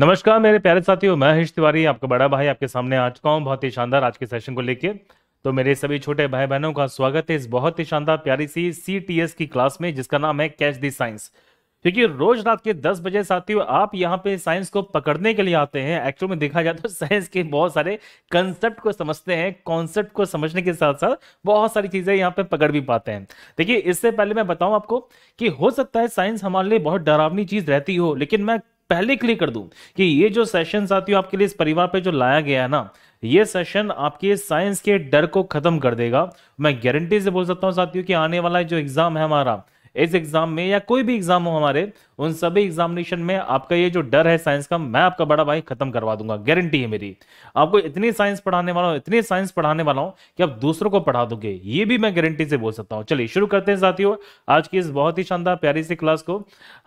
नमस्कार मेरे प्यारे साथियों मैं हिश तिवारी आपका बड़ा भाई आपके सामने आ चुका हूँ बहुत ही शानदार आज के सेशन को लेके तो मेरे सभी छोटे भाई बहनों का स्वागत है इस बहुत ही शानदार प्यारी सी सी टी एस की क्लास में जिसका नाम है कैच दी साइंस क्योंकि रोज रात के दस बजे साथियों आप यहाँ पे साइंस को पकड़ने के लिए आते हैं एक्चुअल में देखा जाए तो साइंस के बहुत सारे कंसेप्ट को समझते हैं कॉन्सेप्ट को समझने के साथ साथ बहुत सारी चीजें यहाँ पे पकड़ भी पाते हैं देखिए इससे पहले मैं बताऊं आपको कि हो सकता है साइंस हमारे लिए बहुत डरावनी चीज रहती हो लेकिन मैं पहले क्लियर कर दूं कि ये जो सेशन साथियों आपके लिए इस परिवार पे जो लाया गया है ना ये सेशन आपके साइंस के डर को खत्म कर देगा मैं गारंटी से बोल सकता हूं साथियों कि आने वाला जो एग्जाम है हमारा इस एग्जाम में या कोई भी एग्जाम हो हमारे उन सभी एग्जामिनेशन में आपका ये जो डर है साइंस का मैं आपका बड़ा भाई खत्म करवा दूंगा गारंटी है मेरी आपको इतनी साइंस पढ़ाने वाला हूं इतनी साइंस पढ़ाने वाला हूं कि आप दूसरों को पढ़ा दोगे ये भी मैं गारंटी से बोल सकता हूँ चलिए शुरू करते हैं साथियों आज की इस बहुत ही शानदार प्यारी सी क्लास को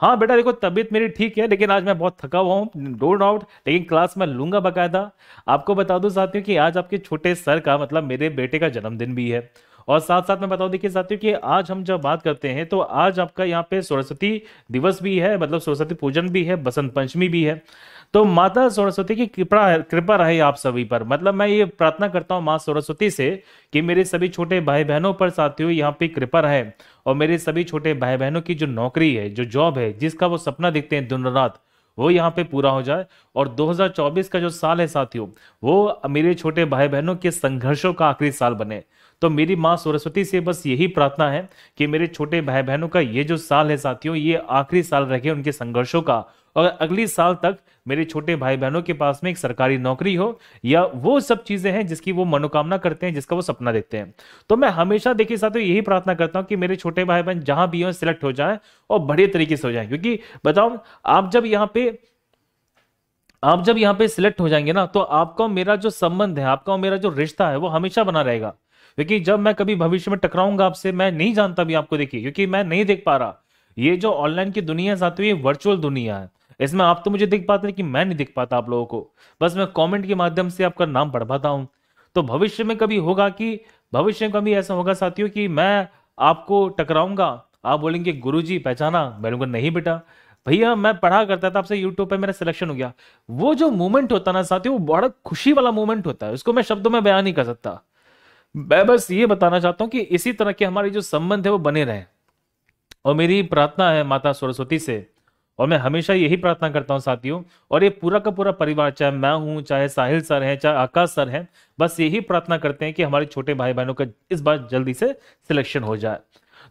हाँ बेटा देखो तबीयत मेरी ठीक है लेकिन आज मैं बहुत थका हुआ हूँ नो डाउट लेकिन क्लास में लूंगा बाकायदा आपको बता दूं साथियों कि आज आपके छोटे सर का मतलब मेरे बेटे का जन्मदिन भी है और साथ साथ में बताऊं देखिए साथियों कि आज हम जब बात करते हैं तो आज आपका यहाँ पे सरस्वती दिवस भी है मतलब सरस्वती पूजन भी है बसंत पंचमी भी है तो माता सरस्वती की कृपा कृपा रहे आप सभी पर मतलब मैं ये प्रार्थना करता हूँ माँ सरस्वती से कि मेरे सभी छोटे भाई बहनों पर साथियों यहाँ पे कृपा रहे और मेरे सभी छोटे भाई बहनों की जो नौकरी है जो जॉब है जिसका वो सपना देखते हैं दिन रात वो यहाँ पे पूरा हो जाए और 2024 का जो साल है साथियों वो मेरे छोटे भाई बहनों के संघर्षों का आखिरी साल बने तो मेरी माँ सरस्वती से बस यही प्रार्थना है कि मेरे छोटे भाई बहनों का ये जो साल है साथियों ये आखिरी साल रहे उनके संघर्षों का और अगले साल तक मेरे छोटे भाई बहनों के पास में एक सरकारी नौकरी हो या वो सब चीज़ें हैं जिसकी वो मनोकामना करते हैं जिसका वो सपना देखते हैं तो मैं हमेशा देखिए साथियों यही प्रार्थना करता हूं कि मेरे छोटे भाई बहन जहां भी हो सिलेक्ट हो जाए और बढ़िया तरीके से हो जाए क्योंकि बताओ आप जब यहाँ पे आप जब यहाँ पे सिलेक्ट हो जाएंगे ना तो आपका मेरा जो संबंध है आपका मेरा जो रिश्ता है वो हमेशा बना रहेगा क्योंकि जब मैं कभी भविष्य में टकराऊंगा आपसे मैं नहीं जानता भी आपको देखिए क्योंकि मैं नहीं देख पा रहा ये जो ऑनलाइन की दुनिया है साथियों ये वर्चुअल दुनिया है इसमें आप तो मुझे दिख पाते हैं कि मैं नहीं दिख पाता आप लोगों को बस मैं कमेंट के माध्यम से आपका नाम पढ़ पाता हूँ तो भविष्य में कभी होगा कि भविष्य में कभी ऐसा होगा साथियों कि मैं आपको टकराऊंगा आप बोलेंगे गुरु जी पहचाना मैं बोलूँगा नहीं बेटा भैया मैं पढ़ा करता था आपसे यूट्यूब पर मेरा सिलेक्शन हो गया वो जो मूवमेंट होता ना साथियों वो बड़ा खुशी वाला मूवमेंट होता है उसको मैं शब्दों में बयान नहीं कर सकता मैं बस ये बताना चाहता हूँ कि इसी तरह के हमारे जो संबंध है वो बने रहे और मेरी प्रार्थना है माता सरस्वती से और मैं हमेशा यही प्रार्थना करता हूँ साथियों और ये पूरा का पूरा परिवार चाहे मैं हूँ चाहे साहिल सर हैं चाहे आकाश सर हैं बस यही प्रार्थना करते हैं कि हमारे छोटे भाई बहनों का इस बार जल्दी से सिलेक्शन हो जाए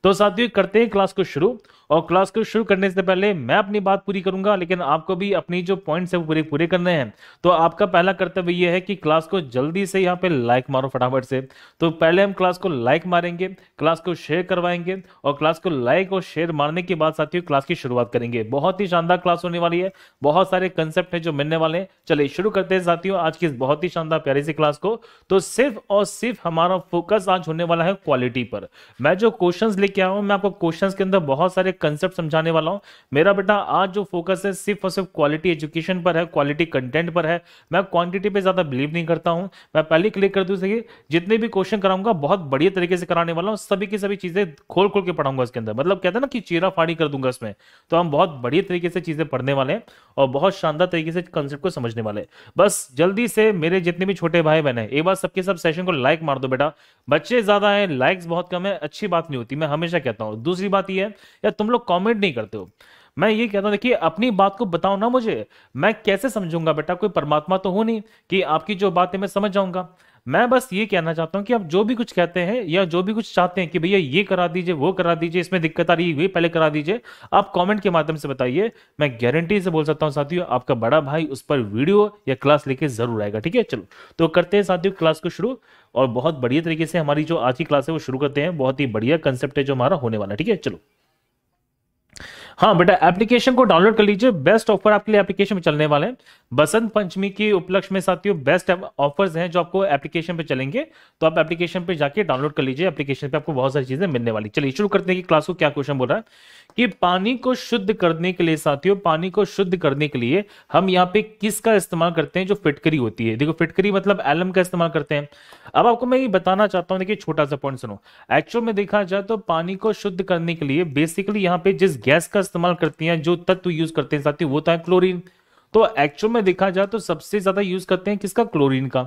तो साथियों करते हैं क्लास को शुरू और क्लास को शुरू करने से पहले मैं अपनी बात पूरी करूंगा लेकिन आपको भी अपनी जो पॉइंट्स है वो पूरे पूरे करने हैं तो आपका पहला कर्तव्य यह है कि क्लास को जल्दी से यहाँ पे लाइक मारो फटाफट से तो पहले हम क्लास को लाइक मारेंगे क्लास को शेयर करवाएंगे और क्लास को लाइक और शेयर मारने के बाद साथियों क्लास की शुरुआत करेंगे बहुत ही शानदार क्लास होने वाली है बहुत सारे कंसेप्ट है जो मिलने वाले हैं चलिए शुरू करते हैं साथियों आज की बहुत ही शानदार प्यारी सी क्लास को तो सिर्फ और सिर्फ हमारा फोकस आज होने वाला है क्वालिटी पर मैं जो क्वेश्चन लेके लेके आया हूँ मैं आपको क्वेश्चंस के अंदर बहुत सारे कंसेप्ट समझाने वाला हूँ मेरा बेटा आज जो फोकस है सिर्फ और सिर्फ क्वालिटी एजुकेशन पर है क्वालिटी कंटेंट पर है मैं क्वांटिटी पे ज़्यादा बिलीव नहीं करता हूँ मैं पहले क्लिक कर दूँ सही जितने भी क्वेश्चन कराऊंगा बहुत बढ़िया तरीके से कराने वाला हूँ सभी की सभी चीज़ें खोल खोल के पढ़ाऊंगा इसके अंदर मतलब कहते हैं ना कि चीरा फाड़ी कर दूंगा इसमें तो हम बहुत बढ़िया तरीके से चीज़ें पढ़ने वाले हैं और बहुत शानदार तरीके से कंसेप्ट को समझने वाले बस जल्दी से मेरे जितने भी छोटे भाई बहन है एक बार सबके सब सेशन को लाइक मार दो बेटा बच्चे ज़्यादा है लाइक्स बहुत कम है अच्छी बात नहीं होती मैं हमेशा कहता हूँ दूसरी बात यह है यार तुम लोग कॉमेंट नहीं करते हो मैं ये कहता हूँ देखिए अपनी बात को बताओ ना मुझे मैं कैसे समझूंगा बेटा कोई परमात्मा तो हूं नहीं कि आपकी जो बात है मैं समझ जाऊंगा मैं बस ये कहना चाहता हूँ कि आप जो भी कुछ कहते हैं या जो भी कुछ चाहते हैं कि भैया ये करा दीजिए वो करा दीजिए इसमें दिक्कत आ रही है पहले करा दीजिए आप कॉमेंट के माध्यम से बताइए मैं गारंटी से बोल सकता हूं साथियों आपका बड़ा भाई उस पर वीडियो या क्लास लेके जरूर आएगा ठीक है चलो तो करते हैं साथियों क्लास को शुरू और बहुत बढ़िया तरीके से हमारी जो आज की क्लास है वो शुरू करते हैं बहुत ही बढ़िया कंसेप्ट है जो हमारा होने वाला ठीक है चलो हाँ बेटा एप्लीकेशन को डाउनलोड कर लीजिए बेस्ट ऑफर आपके लिए एप्लीकेशन में चलने वाले हैं बसंत पंचमी के उपलक्ष्य में साथियों बेस्ट ऑफर्स हैं जो आपको एप्लीकेशन पे चलेंगे तो आप एप्लीकेशन पे जाके डाउनलोड कर लीजिए एप्लीकेशन पे आपको बहुत सारी चीजें मिलने वाली चलिए शुरू करते हैं कि क्लास को क्या क्वेश्चन बोल रहा है कि पानी को शुद्ध करने के लिए साथियों पानी को शुद्ध करने के लिए हम यहाँ पे किसका इस्तेमाल करते हैं जो फिटकरी होती है देखो फिटकरी मतलब एलम का इस्तेमाल करते हैं अब आपको मैं ये बताना चाहता हूँ देखिए छोटा सा पॉइंट सुनो एक्चुअल में देखा जाए तो पानी को शुद्ध करने के लिए बेसिकली यहाँ पे जिस गैस का इस्तेमाल करती हैं जो तत्व यूज करते हैं साथी वो होता है क्लोरीन तो एक्चुअल तो में देखा जाए तो सबसे ज्यादा यूज करते हैं किसका क्लोरीन का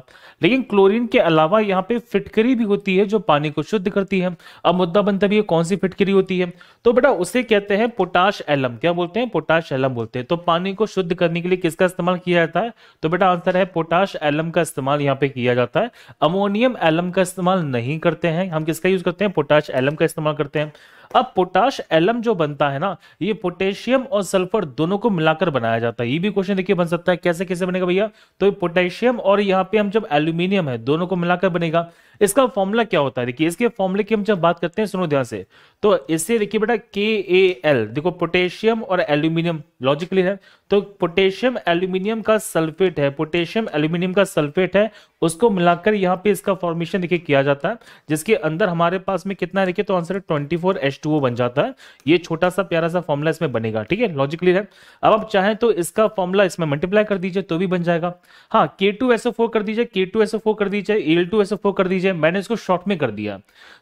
लेकिन क्लोरीन के अलावा यहाँ पे फिटकरी भी होती है जो पानी को शुद्ध करती है अब मुद्दा बनता भी है कौन सी फिटकरी होती है तो बेटा उसे कहते हैं पोटाश एलम क्या बोलते हैं पोटाश एलम बोलते हैं तो पानी को शुद्ध करने के लिए किसका इस्तेमाल किया जाता है तो बेटा आंसर है पोटाश एलम का इस्तेमाल यहाँ पे किया जाता है अमोनियम एलम का इस्तेमाल नहीं करते हैं हम किसका यूज करते हैं पोटाश एलम का इस्तेमाल करते हैं अब पोटाश एलम जो बनता है ना ये पोटेशियम और सल्फर दोनों को मिलाकर बनाया जाता है ये भी क्वेश्चन देखिए बन सकता है कैसे कैसे बनेगा भैया तो पोटेशियम और यहाँ पे हम जब एल्यूमिनियम है दोनों को मिलाकर बनेगा इसका फॉर्मूला क्या होता है देखिए इसके फॉर्मूले की हम जब बात करते हैं सुनो ध्यान से तो इससे देखिए बेटा के ए एल देखो पोटेशियम और एल्यूमिनियम लॉजिकली है तो पोटेशियम एल्यूमिनियम का सल्फेट है पोटेशियम एल्यूमिनियम का सल्फेट है उसको मिलाकर यहाँ पे इसका फॉर्मेशन देखिए किया जाता है जिसके अंदर हमारे पास में कितना देखिए तो आंसर है ट्वेंटी फोर एच H2O बन जाता है ये छोटा सा प्यारा सा फॉर्मूला इसमें बनेगा ठीक है लॉजिकली है अब आप चाहें तो इसका फॉर्मूला इसमें मल्टीप्लाई कर दीजिए तो भी बन जाएगा हाँ के टू एसओ फोर कर दीजिए के टू एसओ फोर कर दीजिए एल टू एसओ फोर कर दीजिए मैंने इसको शॉर्ट में कर दिया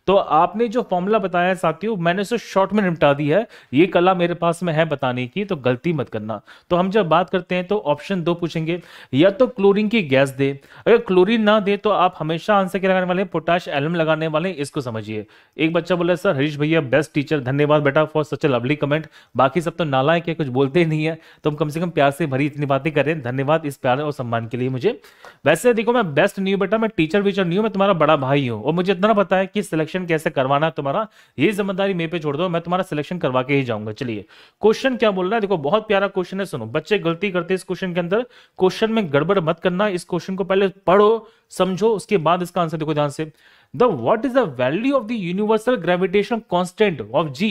तो आपने जो फॉर्मूला बताया है साथियों मैंने इसको शॉर्ट में निपटा दिया है ये कला मेरे पास में है बताने की तो गलती मत करना तो हम जब बात करते हैं तो ऑप्शन दो पूछेंगे या तो क्लोरीन की गैस दे अगर क्लोरीन ना दे तो आप हमेशा आंसर क्या लगाने वाले पोटाश एलम लगाने वाले इसको समझिए एक बच्चा बोला सर हरीश भैया बेस्ट बेस्ट टीचर धन्यवाद बेटा for such a lovely comment बाकी सब तो नाला है क्या कुछ बोलते ही नहीं है तो हम कम से कम प्यार से भरी इतनी बातें करें धन्यवाद इस प्यार और सम्मान के लिए मुझे वैसे देखो मैं बेस्ट नहीं हूँ बेटा मैं टीचर वीचर नहीं हूँ मैं तुम्हारा बड़ा भाई हूँ और मुझे इतना पता है कि सिलेक्शन कैसे करवाना है तुम्हारा ये जिम्मेदारी मेरे पे छोड़ दो मैं तुम्हारा सिलेक्शन करवा के ही जाऊंगा चलिए क्वेश्चन क्या बोल रहा है देखो बहुत प्यारा क्वेश्चन है सुनो बच्चे गलती करते हैं इस क्वेश्चन के अंदर क्वेश्चन में गड़बड़ मत करना इस क्वेश्चन को पहले पढ़ो समझो उसके बाद इसका आंसर देखो ध्यान से the what is the value of the universal gravitation constant of G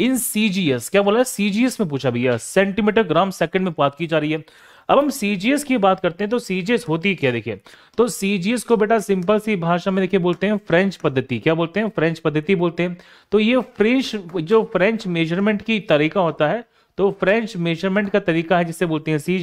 in CGS क्या बोला है सीजीएस में पूछा भैया सेंटीमीटर ग्राम सेकंड में बात की जा रही है अब हम सीजीएस की बात करते हैं तो सीजीएस होती क्या देखिए तो सीजीएस को बेटा सिंपल सी भाषा में देखिए बोलते हैं फ्रेंच पद्धति क्या बोलते हैं फ्रेंच पद्धति बोलते हैं तो ये फ्रेंच जो फ्रेंच मेजरमेंट की तरीका होता है तो फ्रेंच मेजरमेंट का तरीका है जिसे बोलते हैं सी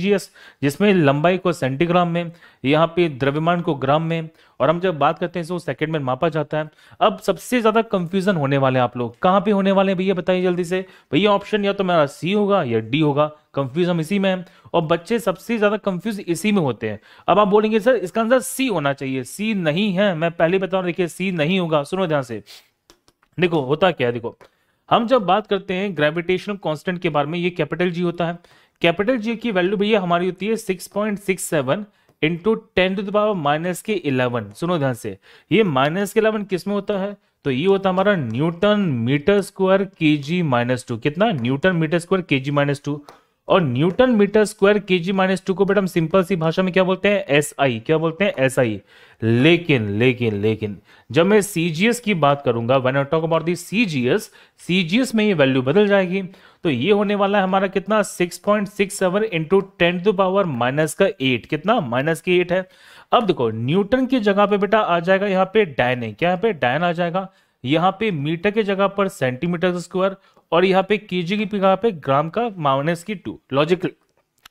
जिसमें लंबाई को सेंटीग्राम में यहाँ पे द्रव्यमान को ग्राम में और हम जब बात करते हैं इसको सेकंड में मापा जाता है अब सबसे ज़्यादा कंफ्यूजन होने वाले हैं आप लोग कहाँ पे होने वाले हैं भैया बताइए जल्दी से भैया ऑप्शन या तो मेरा सी होगा या डी होगा कंफ्यूज हम इसी में हैं और बच्चे सबसे ज़्यादा कंफ्यूज इसी में होते हैं अब आप बोलेंगे सर इसका आंसर सी होना चाहिए सी नहीं है मैं पहले बता रहा देखिए सी नहीं होगा सुनो ध्यान से देखो होता क्या है देखो हम जब बात करते हैं ग्रेविटेशनल कांस्टेंट के बारे में ये कैपिटल जी होता है कैपिटल जी की वैल्यू भैया हमारी होती है six point six seven into ten to the power minus के इलेवन सुनो ध्यान से ये माइनस के इलेवन किस में होता है तो ये होता हमारा Newton metre square k g minus two कितना newton metre square k g minus two और newton metre square k g minus to को बेटा हम सिंपल सी भाषा में क्या बोलते हैं एस आई क्या बोलते हैं एस आई लेकिन लेकिन लेकिन जब मैं सीजीएस की बात करूंगा when I talk about the CGS CGS में ये वैल्यू बदल जाएगी तो ये होने वाला है हमारा कितना six point six seven into ten to power minus का एट कितना माइनस की एट है अब देखो न्यूटन की जगह पे बेटा आ जाएगा यहाँ पे डायन है क्या यहाँ पे डायन आ जाएगा यहाँ पे मीटर के जगह पर सेंटीमीटर स्क्वायर और यहाँ पे के जी की यहाँ पे ग्राम का माइनस की टू लॉजिकल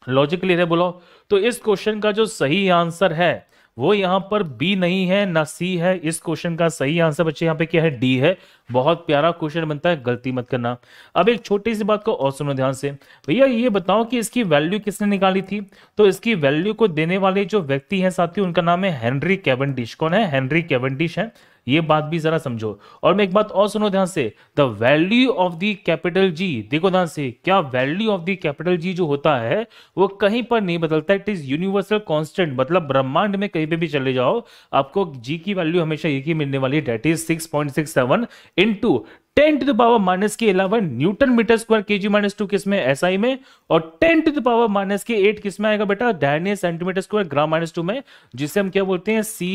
लॉजिकली है बोलो तो इस क्वेश्चन का जो सही आंसर है वो यहाँ पर बी नहीं है ना सी है इस क्वेश्चन का सही आंसर बच्चे यहाँ पे क्या है डी है बहुत प्यारा क्वेश्चन बनता है गलती मत करना अब एक छोटी सी बात को और सुनो ध्यान से भैया ये बताओ कि इसकी वैल्यू किसने निकाली थी तो इसकी वैल्यू को देने वाले जो व्यक्ति हैं साथी उनका नाम है हेनरी कैवेंडिश कौन है हेनरी कैवेंडिश है ये बात भी जरा समझो और मैं एक बात और सुनो ध्यान से the value of the capital G देखो ध्यान से क्या value of the capital G जो होता है वो कहीं पर नहीं बदलता इट इज यूनिवर्सल कॉन्स्टेंट मतलब ब्रह्मांड में कहीं पे भी चले जाओ आपको जी की वैल्यू हमेशा एक ही मिलने वाली है that is six point six seven into ten to the power minus के अलावा newton metre square k g minus two किसमें एस आई में और ten to the power minus के एट किसमें आएगा बेटा dyne centimetre square gram minus two में जिसे हम क्या बोलते हैं सी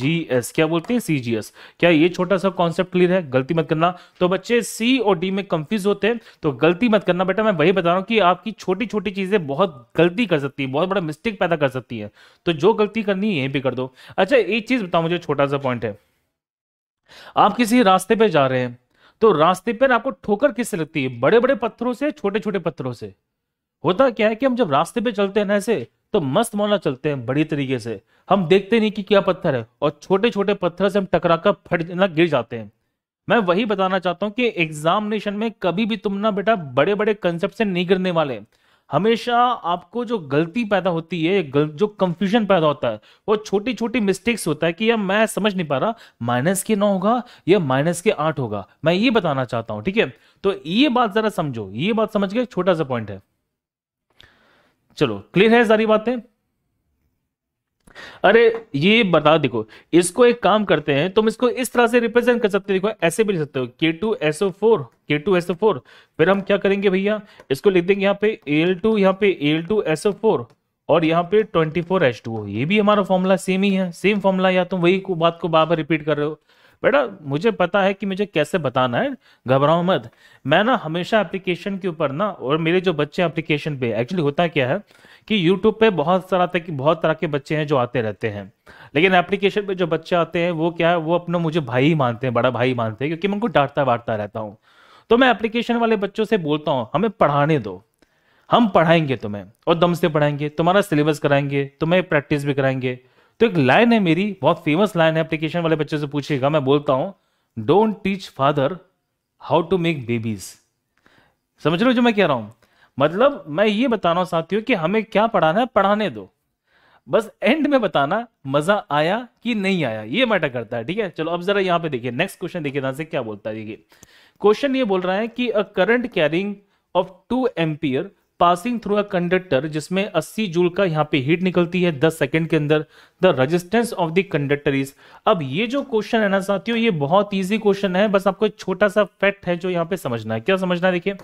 जी एस क्या बोलते हैं सी जी एस क्या ये छोटा सा कॉन्सेप्ट क्लियर है गलती मत करना तो बच्चे सी और डी में कंफ्यूज होते हैं तो गलती मत करना बेटा मैं वही बता रहा हूँ कि आपकी छोटी छोटी चीजें बहुत गलती कर सकती है बहुत बड़ा मिस्टेक पैदा कर सकती है तो जो गलती करनी है यही भी कर दो अच्छा एक चीज बताओ मुझे छोटा सा पॉइंट है आप किसी रास्ते पे जा रहे हैं तो रास्ते पर आपको ठोकर किससे लगती है बड़े बड़े पत्थरों से छोटे छोटे पत्थरों से होता क्या है कि हम जब रास्ते पे चलते हैं ना ऐसे तो मस्त मौला चलते हैं बड़ी तरीके से हम देखते नहीं कि क्या पत्थर है और छोटे छोटे पत्थर से हम टकरा कर फट ना गिर जाते हैं मैं वही बताना चाहता हूं कि एग्जामिनेशन में कभी भी तुम ना बेटा बड़े बड़े कंसेप्ट से नहीं गिरने वाले हमेशा आपको जो गलती पैदा होती है जो कंफ्यूजन पैदा होता है वो छोटी छोटी मिस्टेक्स होता है कि यार मैं समझ नहीं पा रहा माइनस के नौ होगा या माइनस के आठ होगा मैं ये बताना चाहता हूं ठीक है तो ये बात जरा समझो ये बात समझ के छोटा सा पॉइंट है चलो क्लियर है सारी बातें अरे ये बता देखो इसको एक काम करते हैं तुम इसको इस तरह से रिप्रेजेंट कर सकते हो देखो ऐसे भी लिख सकते हो K two SO four K two SO four फिर हम क्या करेंगे भैया इसको लिख देंगे यहाँ पे एल टू यहाँ पे एल टू एसओ फोर और यहाँ पे ट्वेंटी फोर एच टू ये भी हमारा फॉर्मूला सेम ही है सेम फॉर्मूला या तुम वही को बात को बार बार रिपीट कर रहे हो बेटा मुझे पता है कि मुझे कैसे बताना है घबराओ मत मैं ना हमेशा एप्लीकेशन के ऊपर ना और मेरे जो बच्चे एप्लीकेशन पे एक्चुअली होता क्या है कि यूट्यूब पे बहुत सारा तरह बहुत तरह के बच्चे हैं जो आते रहते हैं लेकिन एप्लीकेशन पे जो बच्चे आते हैं वो क्या है वो अपना मुझे भाई ही मानते हैं बड़ा भाई मानते हैं क्योंकि मैं उनको डांटता वाटता रहता हूँ तो मैं एप्लीकेशन वाले बच्चों से बोलता हूँ हमें पढ़ाने दो हम पढ़ाएंगे तुम्हें और दम से पढ़ाएंगे तुम्हारा सिलेबस कराएंगे तुम्हें प्रैक्टिस भी कराएंगे तो एक लाइन है मेरी बहुत फेमस लाइन है एप्लीकेशन वाले बच्चे से पूछिएगा मैं बोलता हूं don't teach father how to make babies समझ लो जो मैं कह रहा हूं मतलब मैं ये बताना रहा साथियों कि हमें क्या पढ़ाना है पढ़ाने दो बस एंड में बताना मजा आया कि नहीं आया ये मैटर करता है ठीक है चलो अब जरा यहां पे देखिए नेक्स्ट क्वेश्चन देखिए से क्या बोलता है देखिए क्वेश्चन ये बोल रहा है कि a current carrying of two ampere passing through a conductor जिसमें 80 जूल का यहाँ पे हीट निकलती है 10 सेकंड के अंदर the resistance of the conductor is अब ये जो क्वेश्चन है ना साथियों ये बहुत ईजी क्वेश्चन है बस आपको एक छोटा सा फैक्ट है जो यहाँ पे समझना है क्या समझना है देखिए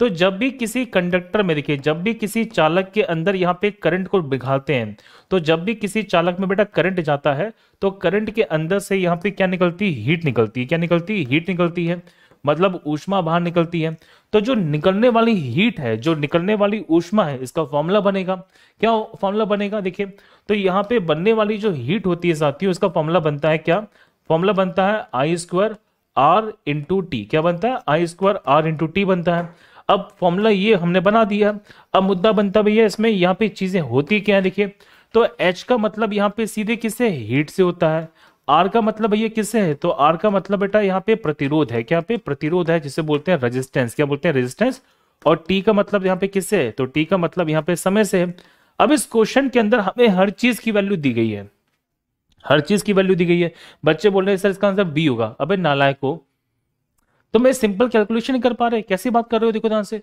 तो जब भी किसी कंडक्टर में देखिए जब भी किसी चालक के अंदर यहाँ पे करंट को बिघाते हैं तो जब भी किसी चालक में बेटा करंट जाता है तो करंट के अंदर से यहाँ पे क्या निकलती हीट निकलती है क्या निकलती हीट निकलती है मतलब ऊष्मा बाहर निकलती है तो जो निकलने वाली हीट है जो निकलने वाली ऊष्मा है इसका फॉर्मूला बनेगा क्या फॉर्मूला बनेगा देखिए तो यहाँ पे बनने वाली जो हीट होती है साथियों इसका फॉर्मूला बनता है क्या फॉर्मूला बनता है I square R into T क्या बनता है I square R into T बनता है अब फॉर्मूला ये हमने बना दिया अब मुद्दा बनता भैया इसमें यहाँ पे चीजें होती क्या है देखिए तो एच का मतलब यहाँ पे सीधे किससे हीट से होता है आर का मतलब भैया किससे है तो आर का मतलब बेटा यहाँ पे प्रतिरोध है क्या पे प्रतिरोध है जिसे बोलते हैं रेजिस्टेंस क्या बोलते हैं रेजिस्टेंस और टी का मतलब यहाँ पे किससे है तो टी का मतलब यहाँ पे समय से है अब इस क्वेश्चन के अंदर हमें हर चीज की वैल्यू दी गई है हर चीज की वैल्यू दी गई है बच्चे बोल रहे हैं सर इसका आंसर बी होगा अब नालायक हो तो मैं सिंपल कैलकुलेशन नहीं कर पा रहे कैसी बात कर रहे हो देखो ध्यान से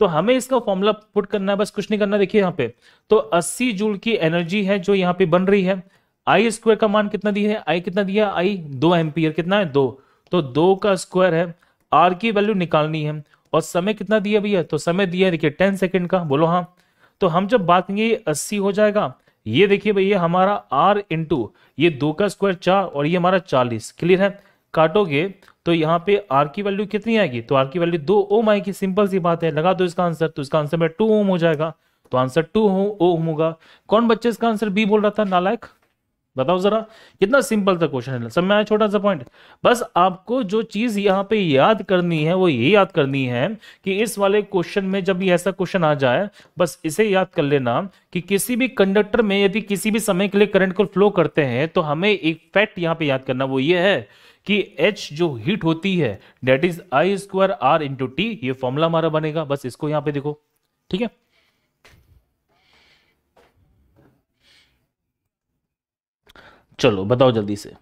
तो हमें इसका फॉर्मूला पुट करना है बस कुछ नहीं करना देखिए यहाँ पे तो 80 जूल की एनर्जी है जो यहाँ पे बन रही है आई स्क्वायर का मान कितना दिया है आई कितना दिया आई दो एम्पियर कितना है दो तो दो का स्क्वायर है आर की वैल्यू निकालनी है और समय कितना दिया भैया तो समय दिया देखिए टेन सेकेंड का बोलो हाँ तो हम जब बात करेंगे अस्सी हो जाएगा ये देखिए भैया हमारा आर इंटू ये दो का स्क्वायर चार और ये हमारा चालीस क्लियर है काटोगे तो यहाँ पे आर की वैल्यू कितनी आएगी तो आर की वैल्यू दो ओम आएगी सिंपल सी बात है लगा दो इसका आंसर तो इसका आंसर में टू ओम हो जाएगा तो आंसर टू ओम होगा कौन बच्चे इसका आंसर बी बोल रहा था नालायक बताओ जरा कितना सिंपल था क्वेश्चन है सब में आया छोटा सा पॉइंट बस आपको जो चीज यहाँ पे याद करनी है वो ये याद करनी है कि इस वाले क्वेश्चन में जब भी ऐसा क्वेश्चन आ जाए बस इसे याद कर लेना कि किसी भी कंडक्टर में यदि किसी भी समय के लिए करंट को फ्लो करते हैं तो हमें एक फैक्ट यहाँ पे याद करना वो ये है कि एच जो हीट होती है that is I square R into T ये फॉर्मूला हमारा बनेगा बस इसको यहाँ पे देखो ठीक है चलो बताओ जल्दी से